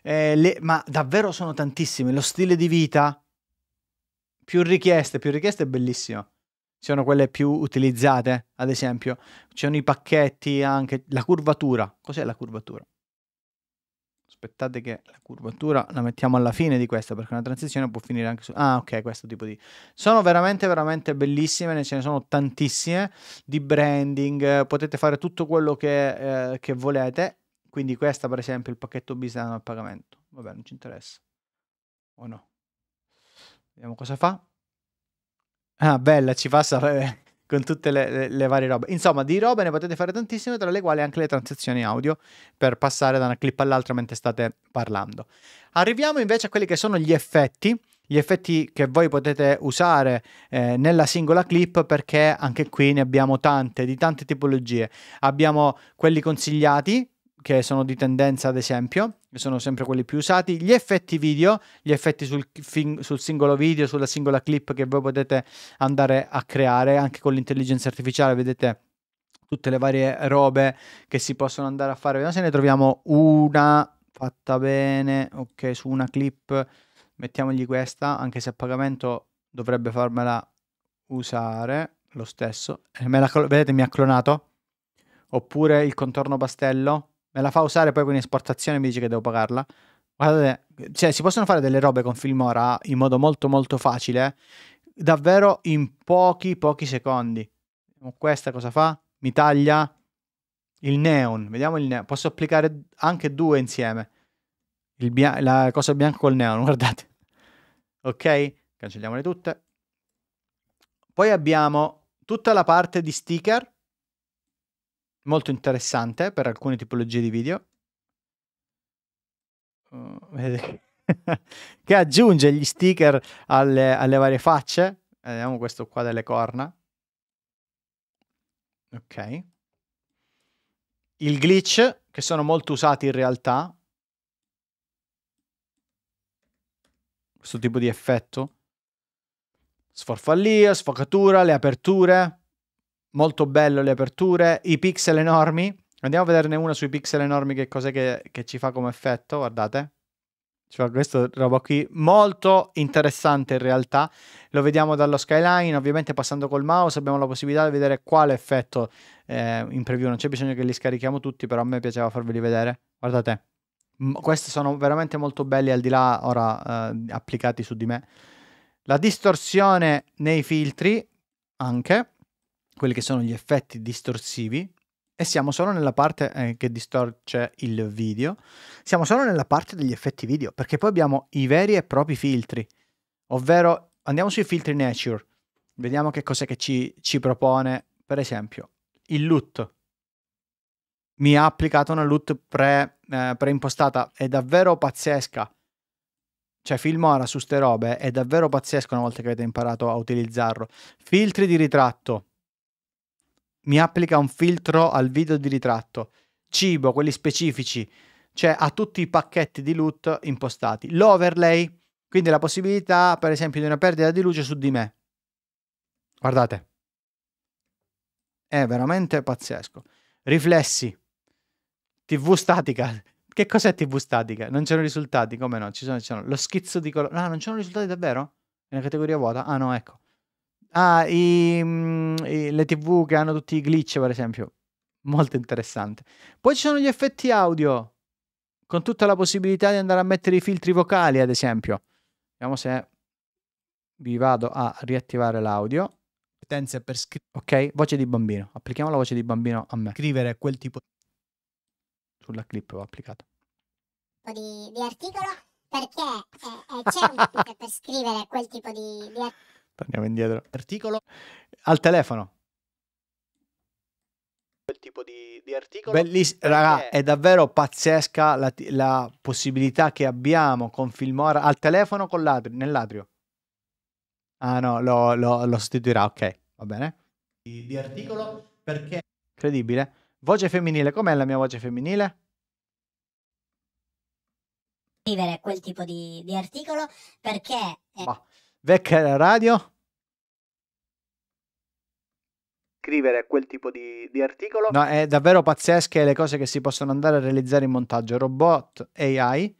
A: Eh, le... Ma davvero sono tantissime, lo stile di vita, più richieste, più richieste è bellissimo. sono quelle più utilizzate, ad esempio. Ci sono i pacchetti, anche la curvatura. Cos'è la curvatura? aspettate che la curvatura la mettiamo alla fine di questa perché una transizione può finire anche su ah ok questo tipo di sono veramente veramente bellissime ce ne sono tantissime di branding potete fare tutto quello che, eh, che volete quindi questa per esempio il pacchetto bisano al pagamento vabbè non ci interessa o no vediamo cosa fa ah bella ci fa sapere con tutte le, le, le, varie robe. Insomma, di robe ne potete fare tantissime, tra le quali anche le transizioni audio per passare da una clip all'altra mentre state parlando. Arriviamo invece a quelli che sono gli effetti. Gli effetti che voi potete usare eh, nella singola clip perché anche qui ne abbiamo tante, di tante tipologie. Abbiamo quelli consigliati, che sono di tendenza ad esempio, sono sempre quelli più usati. Gli effetti video, gli effetti sul, sul, singolo video, sulla singola clip che voi potete andare a creare anche con l'intelligenza artificiale, vedete tutte le varie robe che si possono andare a fare. Vediamo se ne troviamo una fatta bene, ok, su una clip mettiamogli questa, anche se a pagamento dovrebbe farmela usare lo stesso. Eh, me la, vedete, mi ha clonato. Oppure il contorno pastello me la fa usare poi con esportazione e mi dice che devo pagarla. Guardate, cioè, si possono fare delle robe con Filmora in modo molto molto facile, eh? davvero in pochi pochi secondi. Questa cosa fa? Mi taglia il neon, vediamo il neon. Posso applicare anche due insieme. la cosa bianca col neon, *laughs* guardate. Ok, cancelliamole tutte. Poi abbiamo tutta la parte di sticker molto interessante per alcune tipologie di video. Uh, *laughs* che aggiunge gli sticker alle, alle varie facce. Vediamo questo qua delle corna. Ok. Il glitch, che sono molto usati in realtà. Questo tipo di effetto. Sforfallia, sfocatura, le aperture molto bello le aperture, i pixel enormi. Andiamo a vederne una sui pixel enormi che cos'è che, che ci fa come effetto, guardate. Ci fa questa roba qui, molto interessante in realtà. Lo vediamo dallo skyline, ovviamente passando col mouse abbiamo la possibilità di vedere quale effetto eh, in preview. Non c'è bisogno che li scarichiamo tutti, però a me piaceva farveli vedere. Guardate, M questi sono veramente molto belli al di là ora eh, applicati su di me. La distorsione nei filtri anche quelli che sono gli effetti distorsivi e siamo solo nella parte eh, che distorce il video, siamo solo nella parte degli effetti video, perché poi abbiamo i veri e propri filtri, ovvero andiamo sui filtri nature, vediamo che cos'è che ci, ci propone, per esempio, il loot. Mi ha applicato una loot pre, eh, preimpostata, è davvero pazzesca. Cioè, Filmora su ste robe è davvero pazzesco una volta che avete imparato a utilizzarlo. Filtri di ritratto, mi applica un filtro al video di ritratto, cibo, quelli specifici, cioè a tutti i pacchetti di loot impostati. L'overlay, quindi la possibilità per esempio di una perdita di luce su di me. Guardate, è veramente pazzesco. Riflessi, TV statica. *laughs* Che cos'è TV statica? Non c'erano risultati? Come no? Ci sono, ci sono. Lo schizzo di colore. No, ah, non c'erano risultati davvero? È una categoria vuota? Ah no, ecco. Ah, i, mm, i- le TV che hanno tutti i glitch, per esempio. Molto interessante. Poi ci sono gli effetti audio, con tutta la possibilità di andare a mettere i filtri vocali, ad esempio. Vediamo se vi vado a riattivare l'audio. competenze per scrivere. Ok, voce di bambino. Applichiamo la voce di bambino a me. scrivere quel tipo Sulla clip ho applicato. tipo di, di articolo perché eh, eh c'è un computer per scrivere quel tipo di, di articolo Torniamo indietro. Articolo. Al telefono. Quel tipo di, di articolo. Belliss- raga, è davvero pazzesca la, la, possibilità che abbiamo con Filmora al telefono con l'atrio, nell'atrio. Ah no, lo, lo, lo sostituirà, ok, va bene. Di, di articolo perché... Incredibile. Voce femminile, com'è la mia voce femminile? Scrivere quel tipo di, di articolo perché... È... Ah Vecchia radio? Scrivere quel tipo di, di articolo. No, è davvero pazzesche le cose che si possono andare a realizzare in montaggio. Robot, AI.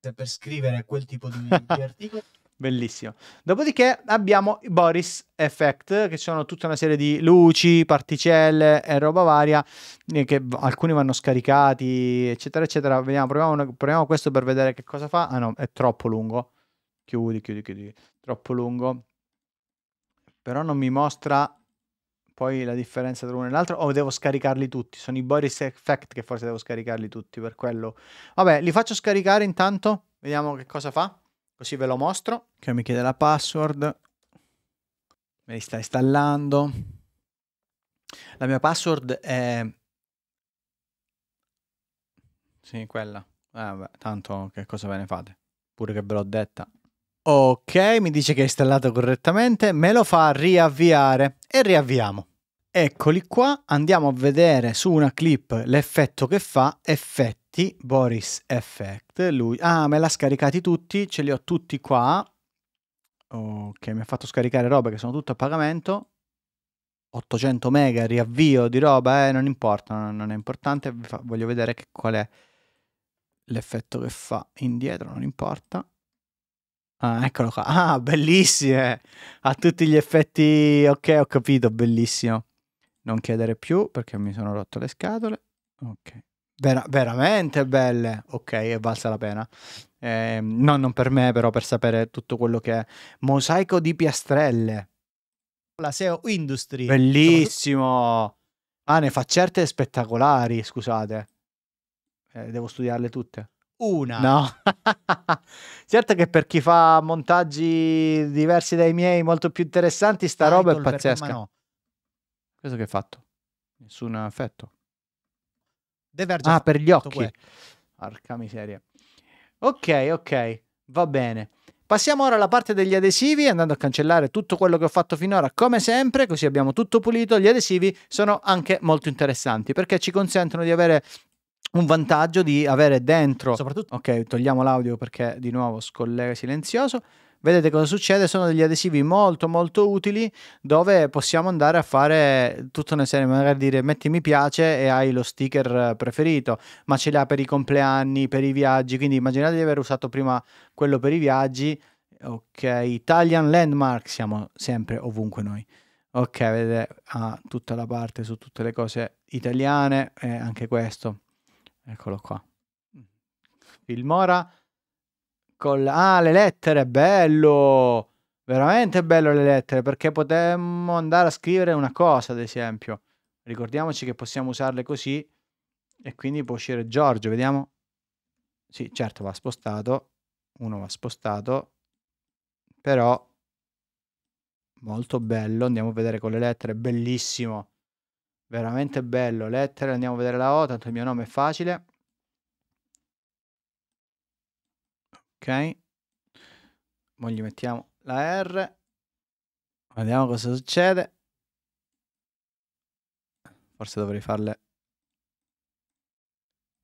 A: Per scrivere quel tipo di, *laughs* di articolo. Bellissimo. Dopodiché abbiamo i Boris Effect, che sono tutta una serie di luci, particelle e roba varia, eh, che alcuni vanno scaricati, eccetera, eccetera. Vediamo, proviamo, proviamo questo per vedere che cosa fa. Ah no, è troppo lungo chiudi, chiudi, chiudi, troppo lungo. Però non mi mostra poi la differenza tra uno e l'altro o oh, devo scaricarli tutti? Sono i Boris Effect che forse devo scaricarli tutti per quello. Vabbè, li faccio scaricare intanto, vediamo che cosa fa. Così ve lo mostro, che mi chiede la password. Me li sta installando. La mia password è Sì, quella. Eh, vabbè, tanto che cosa ve ne fate? Pure che ve l'ho detta. Ok, mi dice che è installato correttamente, me lo fa riavviare e riavviamo. Eccoli qua, andiamo a vedere su una clip l'effetto che fa, effetti, Boris Effect, lui, ah me l'ha scaricati tutti, ce li ho tutti qua, ok, mi ha fatto scaricare robe che sono tutte a pagamento, 800 mega, riavvio di roba, eh, non importa, non è importante, voglio vedere che, qual è l'effetto che fa indietro, non importa. Ah, eccolo qua. Ah, bellissime. A tutti gli effetti. Ok, ho capito, bellissimo. Non chiedere più perché mi sono rotto le scatole. Ok. Ver veramente belle. Ok, è valsa la pena. Eh, no, non per me, però per sapere tutto quello che è. Mosaico di piastrelle. La SEO Industry. Bellissimo. Ah, ne fa certe spettacolari, scusate. Eh, devo studiarle tutte una. No. *laughs* certo che per chi fa montaggi diversi dai miei, molto più interessanti, sta Title roba è pazzesca. No. Questo che hai fatto? Nessun effetto. Ah, per gli occhi. Arca miseria. Ok, ok, va bene. Passiamo ora alla parte degli adesivi, andando a cancellare tutto quello che ho fatto finora, come sempre, così abbiamo tutto pulito. Gli adesivi sono anche molto interessanti perché ci consentono di avere un vantaggio di avere dentro. Soprattutto. Ok, togliamo l'audio perché di nuovo scollega silenzioso. Vedete cosa succede? Sono degli adesivi molto molto utili dove possiamo andare a fare tutta una serie, magari dire metti mi piace e hai lo sticker preferito, ma ce l'ha per i compleanni, per i viaggi, quindi immaginate di aver usato prima quello per i viaggi, ok, Italian Landmark, siamo sempre ovunque noi. Ok, vedete, ha ah, tutta la parte su tutte le cose italiane, eh, anche questo Eccolo qua. Mm. Filmora con ah, le lettere, bello. Veramente bello le lettere perché potremmo andare a scrivere una cosa, ad esempio. Ricordiamoci che possiamo usarle così e quindi può uscire Giorgio, vediamo. Sì, certo va spostato, uno va spostato, però molto bello, andiamo a vedere con le lettere, bellissimo veramente bello. Lettere, andiamo a vedere la O, tanto il mio nome è facile. Ok. Ora gli mettiamo la R. Vediamo cosa succede. Forse dovrei farle...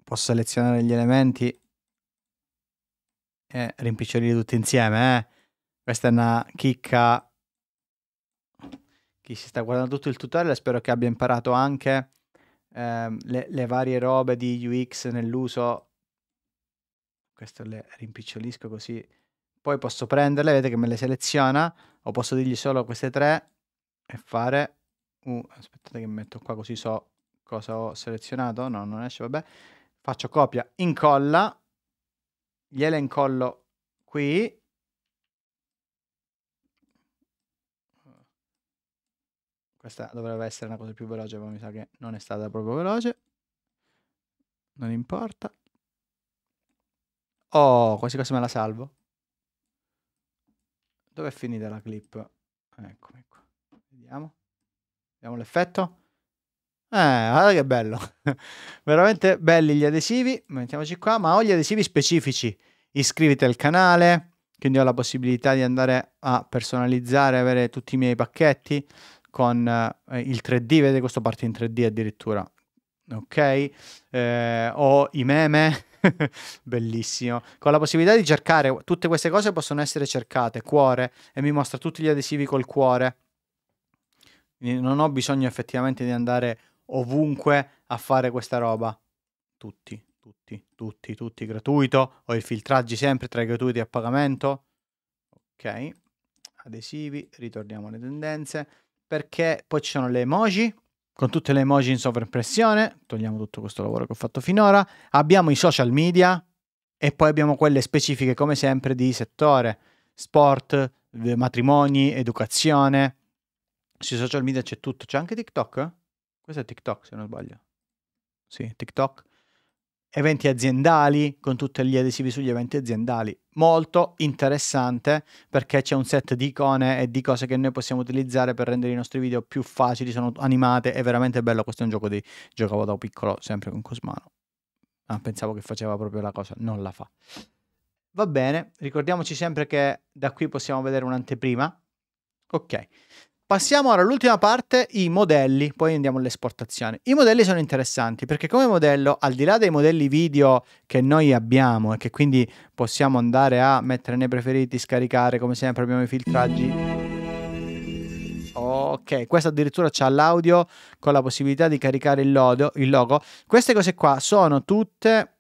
A: Posso selezionare gli elementi e rimpicciolirli tutti insieme, eh? Questa è una chicca chi si sta guardando tutto il tutorial spero che abbia imparato anche ehm, le, le, varie robe di UX nell'uso. Queste le rimpicciolisco così. Poi posso prenderle, vedete che me le seleziona, o posso dirgli solo queste tre e fare... Uh, aspettate che metto qua così so cosa ho selezionato. No, non esce, vabbè. Faccio copia, incolla, gliela incollo qui Questa dovrebbe essere una cosa più veloce, ma mi sa che non è stata proprio veloce. Non importa. Oh, quasi quasi me la salvo. Dove è finita la clip? Eccomi qua. Vediamo. Vediamo l'effetto. Eh, guarda che bello. *laughs* Veramente belli gli adesivi. Mettiamoci qua, ma ho gli adesivi specifici. Iscriviti al canale, quindi ho la possibilità di andare a personalizzare, avere tutti i miei pacchetti con eh, il 3D, vedete questo parte in 3D addirittura, ok? Eh, ho i meme, *laughs* bellissimo, con la possibilità di cercare, tutte queste cose possono essere cercate, cuore, e mi mostra tutti gli adesivi col cuore, non ho bisogno effettivamente di andare ovunque a fare questa roba, tutti, tutti, tutti, tutti gratuito, ho i filtraggi sempre tra i gratuiti a pagamento, ok? Adesivi, ritorniamo alle tendenze perché poi ci sono le emoji, con tutte le emoji in sovraimpressione, togliamo tutto questo lavoro che ho fatto finora, abbiamo i social media e poi abbiamo quelle specifiche come sempre di settore, sport, matrimoni, educazione. Sui social media c'è tutto, c'è anche TikTok? Questo è TikTok se non sbaglio. Sì, TikTok eventi aziendali con tutti gli adesivi sugli eventi aziendali. Molto interessante perché c'è un set di icone e di cose che noi possiamo utilizzare per rendere i nostri video più facili, sono animate, è veramente bello, questo è un gioco di giocavo da piccolo sempre con Cosmano. Ah, pensavo che faceva proprio la cosa, non la fa. Va bene, ricordiamoci sempre che da qui possiamo vedere un'anteprima. Ok, Passiamo ora all'ultima parte, i modelli, poi andiamo all'esportazione. I modelli sono interessanti perché come modello, al di là dei modelli video che noi abbiamo e che quindi possiamo andare a mettere nei preferiti, scaricare, come sempre abbiamo i filtraggi. Ok, questa addirittura c'ha l'audio con la possibilità di caricare il, logo. il logo. Queste cose qua sono tutte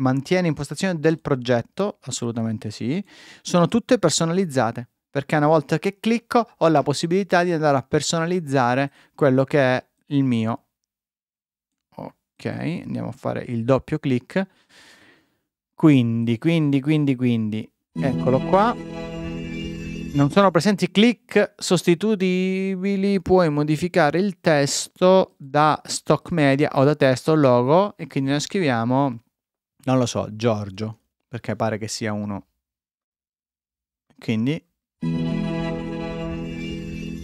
A: mantiene impostazione del progetto, assolutamente sì, sono tutte personalizzate perché una volta che clicco ho la possibilità di andare a personalizzare quello che è il mio. Ok, andiamo a fare il doppio clic. Quindi, quindi, quindi, quindi, eccolo qua. Non sono presenti clic sostitutibili, puoi modificare il testo da stock media o da testo logo e quindi noi scriviamo, non lo so, Giorgio, perché pare che sia uno. Quindi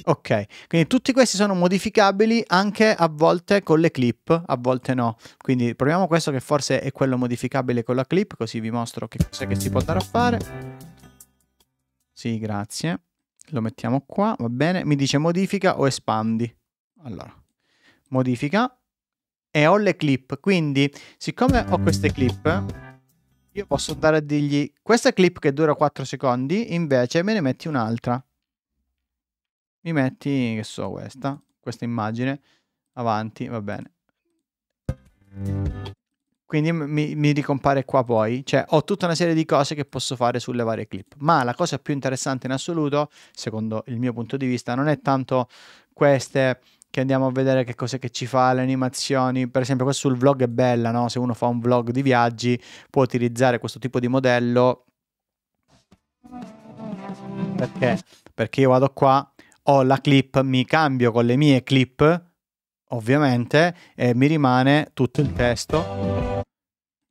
A: Ok, quindi tutti questi sono modificabili anche a volte con le clip, a volte no. Quindi proviamo questo che forse è quello modificabile con la clip, così vi mostro che cos'è che si può andare a fare. Sì, grazie. Lo mettiamo qua, va bene. Mi dice modifica o espandi. Allora, modifica e ho le clip. Quindi, siccome ho queste clip, io posso andare a dirgli questa clip che dura 4 secondi, invece me ne metti un'altra. Mi metti, che so, questa, questa immagine, avanti, va bene. Quindi mi, mi ricompare qua poi, cioè ho tutta una serie di cose che posso fare sulle varie clip, ma la cosa più interessante in assoluto, secondo il mio punto di vista, non è tanto queste che andiamo a vedere che cose che ci fa, le animazioni, per esempio questo sul vlog è bella, no? se uno fa un vlog di viaggi può utilizzare questo tipo di modello perché? Perché io vado qua, ho la clip, mi cambio con le mie clip, ovviamente, e mi rimane tutto il testo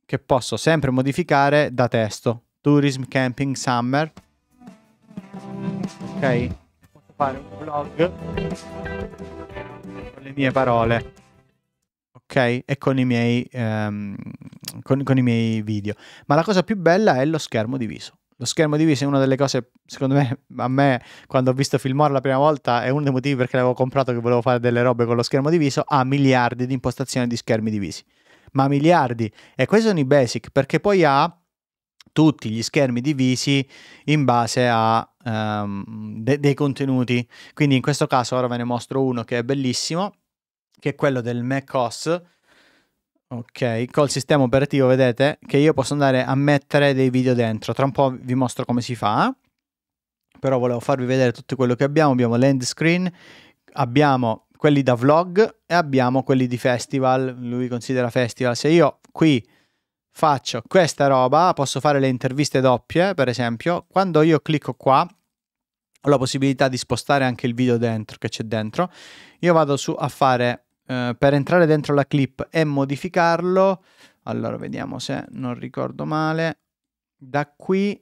A: che posso sempre modificare da testo. Tourism, camping, summer. Ok? fare un vlog con le mie parole. Ok? E con i miei, um, con, con i miei video. Ma la cosa più bella è lo schermo diviso. Lo schermo diviso è una delle cose, secondo me, a me quando ho visto Filmore la prima volta è uno dei motivi perché l'avevo comprato che volevo fare delle robe con lo schermo diviso, ha miliardi di impostazioni di schermi divisi. Ma miliardi. E questi sono i basic, perché poi ha tutti gli schermi divisi in base a um, de- dei contenuti. Quindi in questo caso ora ve ne mostro uno che è bellissimo, che è quello del macOS. Ok, col sistema operativo vedete che io posso andare a mettere dei video dentro. Tra un po' vi mostro come si fa. Però volevo farvi vedere tutto quello che abbiamo. Abbiamo l'end screen, abbiamo quelli da vlog e abbiamo quelli di festival. Lui considera festival. Se io qui faccio questa roba, posso fare le interviste doppie, per esempio, quando io clicco qua ho la possibilità di spostare anche il video dentro che c'è dentro. Io vado su a fare eh, per entrare dentro la clip e modificarlo. Allora vediamo se non ricordo male. Da qui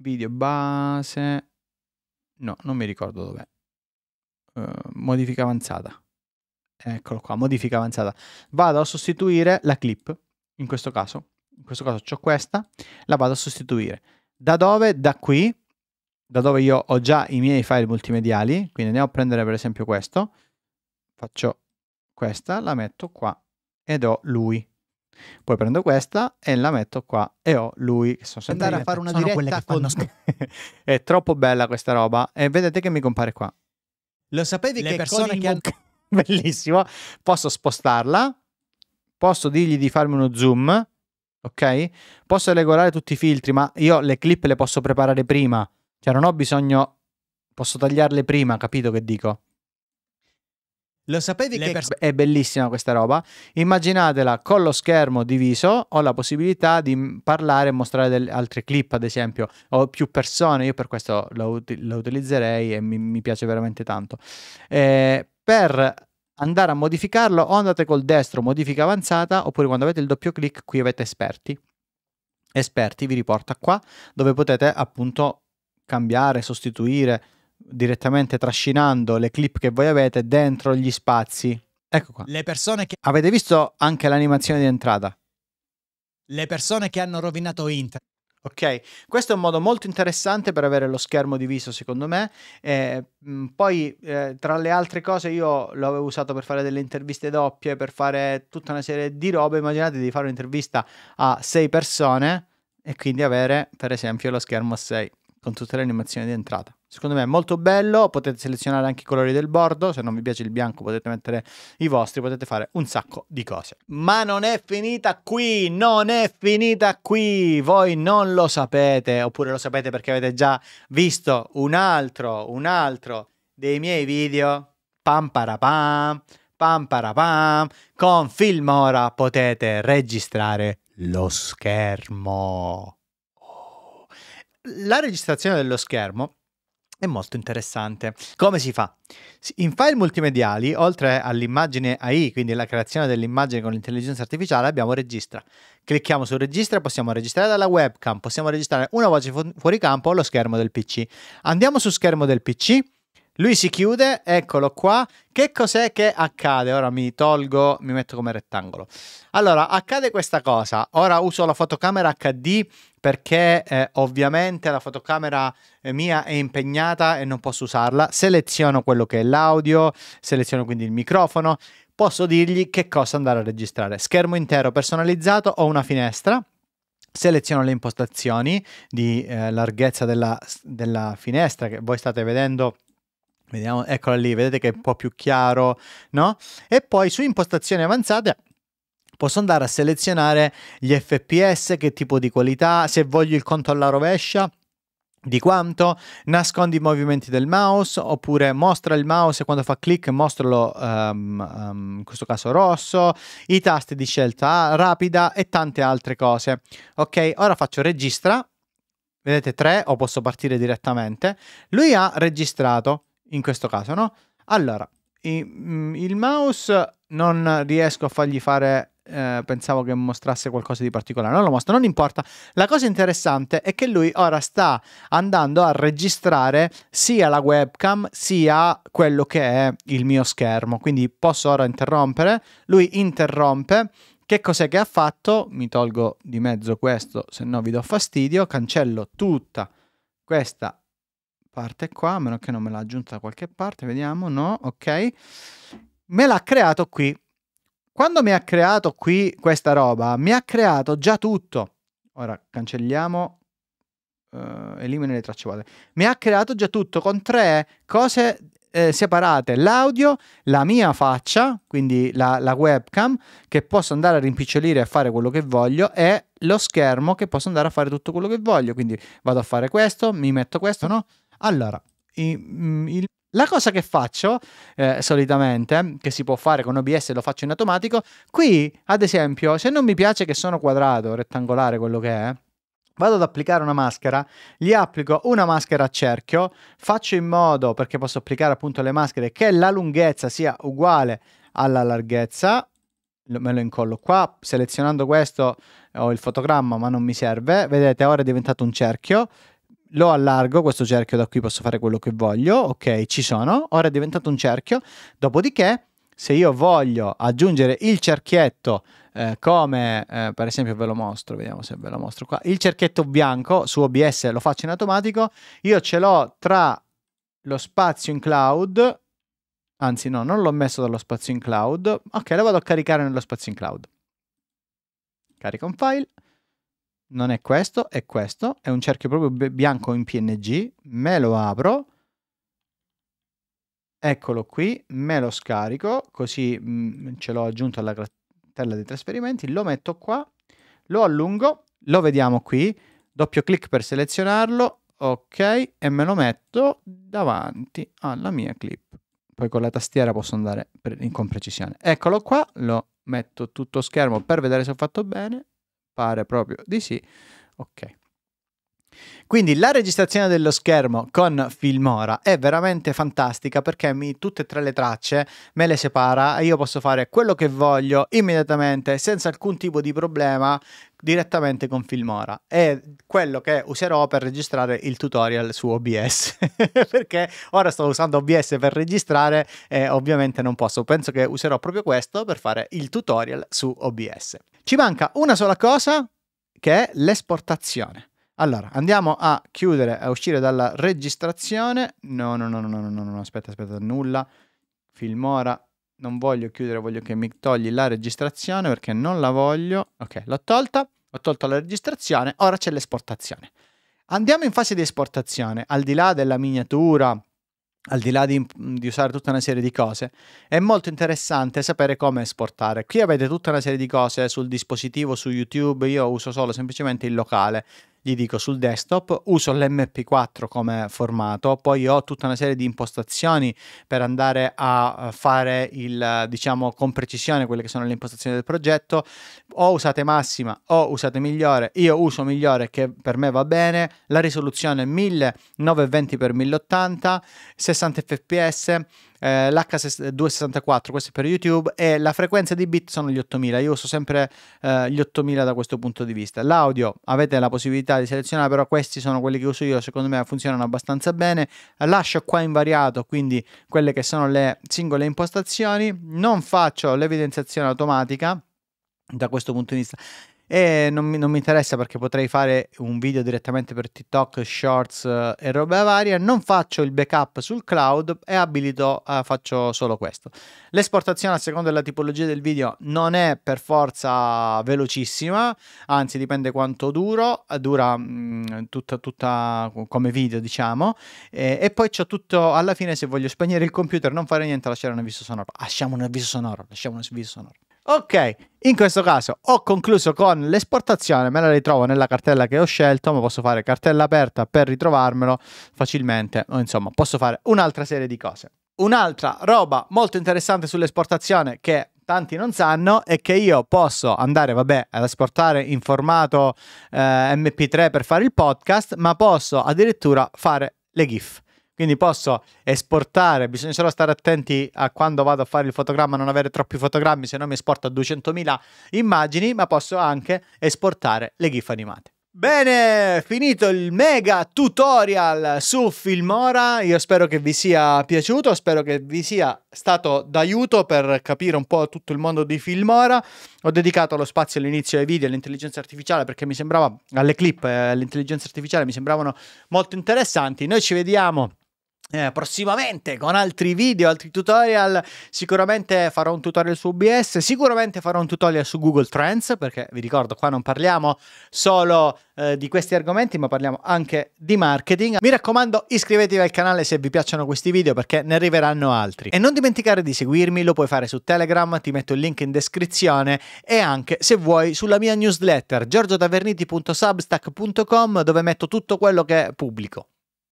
A: video base no, non mi ricordo dov'è. Uh, modifica avanzata. Eccolo qua, modifica avanzata. Vado a sostituire la clip in questo caso, in questo caso ho questa, la vado a sostituire. Da dove? Da qui, da dove io ho già i miei file multimediali, quindi andiamo a prendere per esempio questo, faccio questa, la metto qua ed ho lui. Poi prendo questa e la metto qua e ho lui che sono andare a fare una diretta con... *laughs* è troppo bella questa roba e vedete che mi compare qua. Lo sapevi Le che persone che hanno... *laughs* bellissimo. Posso spostarla posso dirgli di farmi uno zoom, ok? Posso regolare tutti i filtri, ma io le clip le posso preparare prima, cioè non ho bisogno, posso tagliarle prima, capito che dico? Lo sapevi le che pers- è bellissima questa roba? Immaginatela con lo schermo diviso, ho la possibilità di parlare e mostrare del- altre clip, ad esempio, o più persone, io per questo la, ut- la utilizzerei e mi-, mi piace veramente tanto. Eh, per andare a modificarlo o andate col destro modifica avanzata oppure quando avete il doppio clic qui avete esperti esperti vi riporta qua dove potete appunto cambiare sostituire direttamente trascinando le clip che voi avete dentro gli spazi ecco qua le persone che avete visto anche l'animazione di entrata le persone che hanno rovinato internet Ok, questo è un modo molto interessante per avere lo schermo diviso, secondo me. Eh, mm, poi, eh, tra le altre cose, io l'avevo usato per fare delle interviste doppie, per fare tutta una serie di robe. Immaginate di fare un'intervista a sei persone e quindi avere, per esempio, lo schermo a sei con tutte le animazioni di entrata. Secondo me è molto bello, potete selezionare anche i colori del bordo, se non vi piace il bianco potete mettere i vostri, potete fare un sacco di cose. Ma non è finita qui, non è finita qui, voi non lo sapete, oppure lo sapete perché avete già visto un altro, un altro dei miei video, pam parapam, pam parapam, con Filmora potete registrare lo schermo. Oh. La registrazione dello schermo è molto interessante. Come si fa? In file multimediali, oltre all'immagine AI, quindi la creazione dell'immagine con l'intelligenza artificiale, abbiamo registra. Clicchiamo su registra, possiamo registrare dalla webcam, possiamo registrare una voce fu- fuori campo o lo schermo del PC. Andiamo su schermo del PC. Lui si chiude, eccolo qua. Che cos'è che accade? Ora mi tolgo, mi metto come rettangolo. Allora, accade questa cosa. Ora uso la fotocamera HD perché eh, ovviamente la fotocamera eh, mia è impegnata e non posso usarla. Seleziono quello che è l'audio, seleziono quindi il microfono, posso dirgli che cosa andare a registrare. Schermo intero personalizzato o una finestra seleziono le impostazioni di eh, larghezza della, della, finestra che voi state vedendo. Vediamo, eccola lì, vedete che è un po' più chiaro, no? E poi su impostazioni avanzate posso andare a selezionare gli FPS, che tipo di qualità, se voglio il conto alla rovescia, di quanto, nascondi i movimenti del mouse oppure mostra il mouse e quando fa clic mostralo um, um, in questo caso rosso, i tasti di scelta rapida e tante altre cose. Ok, ora faccio registra, vedete 3 o posso partire direttamente. Lui ha registrato in questo caso, no? Allora, mm, il mouse non riesco a fargli fare eh, pensavo che mostrasse qualcosa di particolare. Non lo mostra, non importa. La cosa interessante è che lui ora sta andando a registrare sia la webcam sia quello che è il mio schermo. Quindi posso ora interrompere. Lui interrompe. Che cos'è che ha fatto? Mi tolgo di mezzo questo, se no vi do fastidio. Cancello tutta questa parte qua, a meno che non me l'ha aggiunta da qualche parte. Vediamo, no, ok. Me l'ha creato qui quando mi ha creato qui questa roba, mi ha creato già tutto. Ora cancelliamo, eh, elimino le tracce vuote. Mi ha creato già tutto con tre cose eh, separate l'audio, la mia faccia, quindi la, la, webcam, che posso andare a rimpicciolire e fare quello che voglio, e lo schermo che posso andare a fare tutto quello che voglio. Quindi vado a fare questo, mi metto questo, no? Allora, mm, il, il la cosa che faccio eh, solitamente, che si può fare con OBS, lo faccio in automatico, qui ad esempio, se non mi piace che sono quadrato, rettangolare, quello che è, vado ad applicare una maschera, gli applico una maschera a cerchio, faccio in modo, perché posso applicare appunto le maschere, che la lunghezza sia uguale alla larghezza, me lo incollo qua, selezionando questo ho il fotogramma ma non mi serve, vedete ora è diventato un cerchio, lo allargo questo cerchio da qui posso fare quello che voglio ok ci sono ora è diventato un cerchio dopodiché se io voglio aggiungere il cerchietto eh, come eh, per esempio ve lo mostro vediamo se ve lo mostro qua il cerchietto bianco su OBS lo faccio in automatico io ce l'ho tra lo spazio in cloud anzi no non l'ho messo dallo spazio in cloud ok lo vado a caricare nello spazio in cloud carico un file non è questo, è questo, è un cerchio proprio bianco in PNG, me lo apro, eccolo qui, me lo scarico, così ce l'ho aggiunto alla cartella dei trasferimenti, lo metto qua, lo allungo, lo vediamo qui, doppio clic per selezionarlo, ok, e me lo metto davanti alla mia clip. Poi con la tastiera posso andare in, con precisione. Eccolo qua, lo metto tutto schermo per vedere se ho fatto bene Pare proprio di sì. Ok. Quindi la registrazione dello schermo con Filmora è veramente fantastica perché mi, tutte e tre le tracce me le separa e io posso fare quello che voglio immediatamente senza alcun tipo di problema direttamente con Filmora. È quello che userò per registrare il tutorial su OBS *laughs* perché ora sto usando OBS per registrare e ovviamente non posso. Penso che userò proprio questo per fare il tutorial su OBS. Ci manca una sola cosa che è l'esportazione. Allora, andiamo a chiudere, a uscire dalla registrazione. No, no, no, no, no, no, no, aspetta, aspetta, nulla. Filmora, non voglio chiudere, voglio che mi togli la registrazione perché non la voglio. Ok, l'ho tolta, ho tolto la registrazione, ora c'è l'esportazione. Andiamo in fase di esportazione, al di là della miniatura, al di là di, di, usare tutta una serie di cose, è molto interessante sapere come esportare. Qui avete tutta una serie di cose sul dispositivo, su YouTube, io uso solo semplicemente il locale gli dico sul desktop, uso l'MP4 come formato, poi ho tutta una serie di impostazioni per andare a eh, fare il, eh, diciamo, con precisione quelle che sono le impostazioni del progetto, o usate massima o usate migliore, io uso migliore che per me va bene, la risoluzione 1920x1080, 60 fps, eh, l'H264, questo è per YouTube, e la frequenza di bit sono gli 8000, io uso sempre eh, gli 8000 da questo punto di vista. L'audio avete la possibilità di selezionare, però questi sono quelli che uso io, secondo me funzionano abbastanza bene. Lascio qua invariato, quindi quelle che sono le singole impostazioni, non faccio l'evidenziazione automatica da questo punto di vista e non mi, non mi, interessa perché potrei fare un video direttamente per TikTok, Shorts eh, e roba varia, non faccio il backup sul cloud e abilito, eh, faccio solo questo. L'esportazione a seconda della tipologia del video non è per forza velocissima, anzi dipende quanto duro, dura mh, mm, tutta, tutta come video diciamo, e, e poi c'è tutto, alla fine se voglio spegnere il computer, non fare niente, lasciare un avviso sonoro, lasciamo un avviso sonoro, lasciamo un avviso sonoro. Ok, in questo caso ho concluso con l'esportazione, me la ritrovo nella cartella che ho scelto, ma posso fare cartella aperta per ritrovarmelo facilmente, o insomma posso fare un'altra serie di cose. Un'altra roba molto interessante sull'esportazione che tanti non sanno è che io posso andare, vabbè, ad esportare in formato eh, MP3 per fare il podcast, ma posso addirittura fare le GIF. Quindi posso esportare, bisogna solo stare attenti a quando vado a fare il fotogramma, non avere troppi fotogrammi, se no mi esporto a 200.000 immagini, ma posso anche esportare le GIF animate. Bene, finito il mega tutorial su Filmora, io spero che vi sia piaciuto, spero che vi sia stato d'aiuto per capire un po' tutto il mondo di Filmora. Ho dedicato lo spazio all'inizio ai video e all'intelligenza artificiale perché mi sembrava, alle clip eh, all'intelligenza artificiale mi sembravano molto interessanti. Noi ci vediamo eh, prossimamente con altri video, altri tutorial. Sicuramente farò un tutorial su OBS, sicuramente farò un tutorial su Google Trends, perché vi ricordo qua non parliamo solo eh, di questi argomenti, ma parliamo anche di marketing. Mi raccomando, iscrivetevi al canale se vi piacciono questi video perché ne arriveranno altri. E non dimenticare di seguirmi, lo puoi fare su Telegram, ti metto il link in descrizione e anche se vuoi sulla mia newsletter giorgiotaverniti.substack.com dove metto tutto quello che pubblico.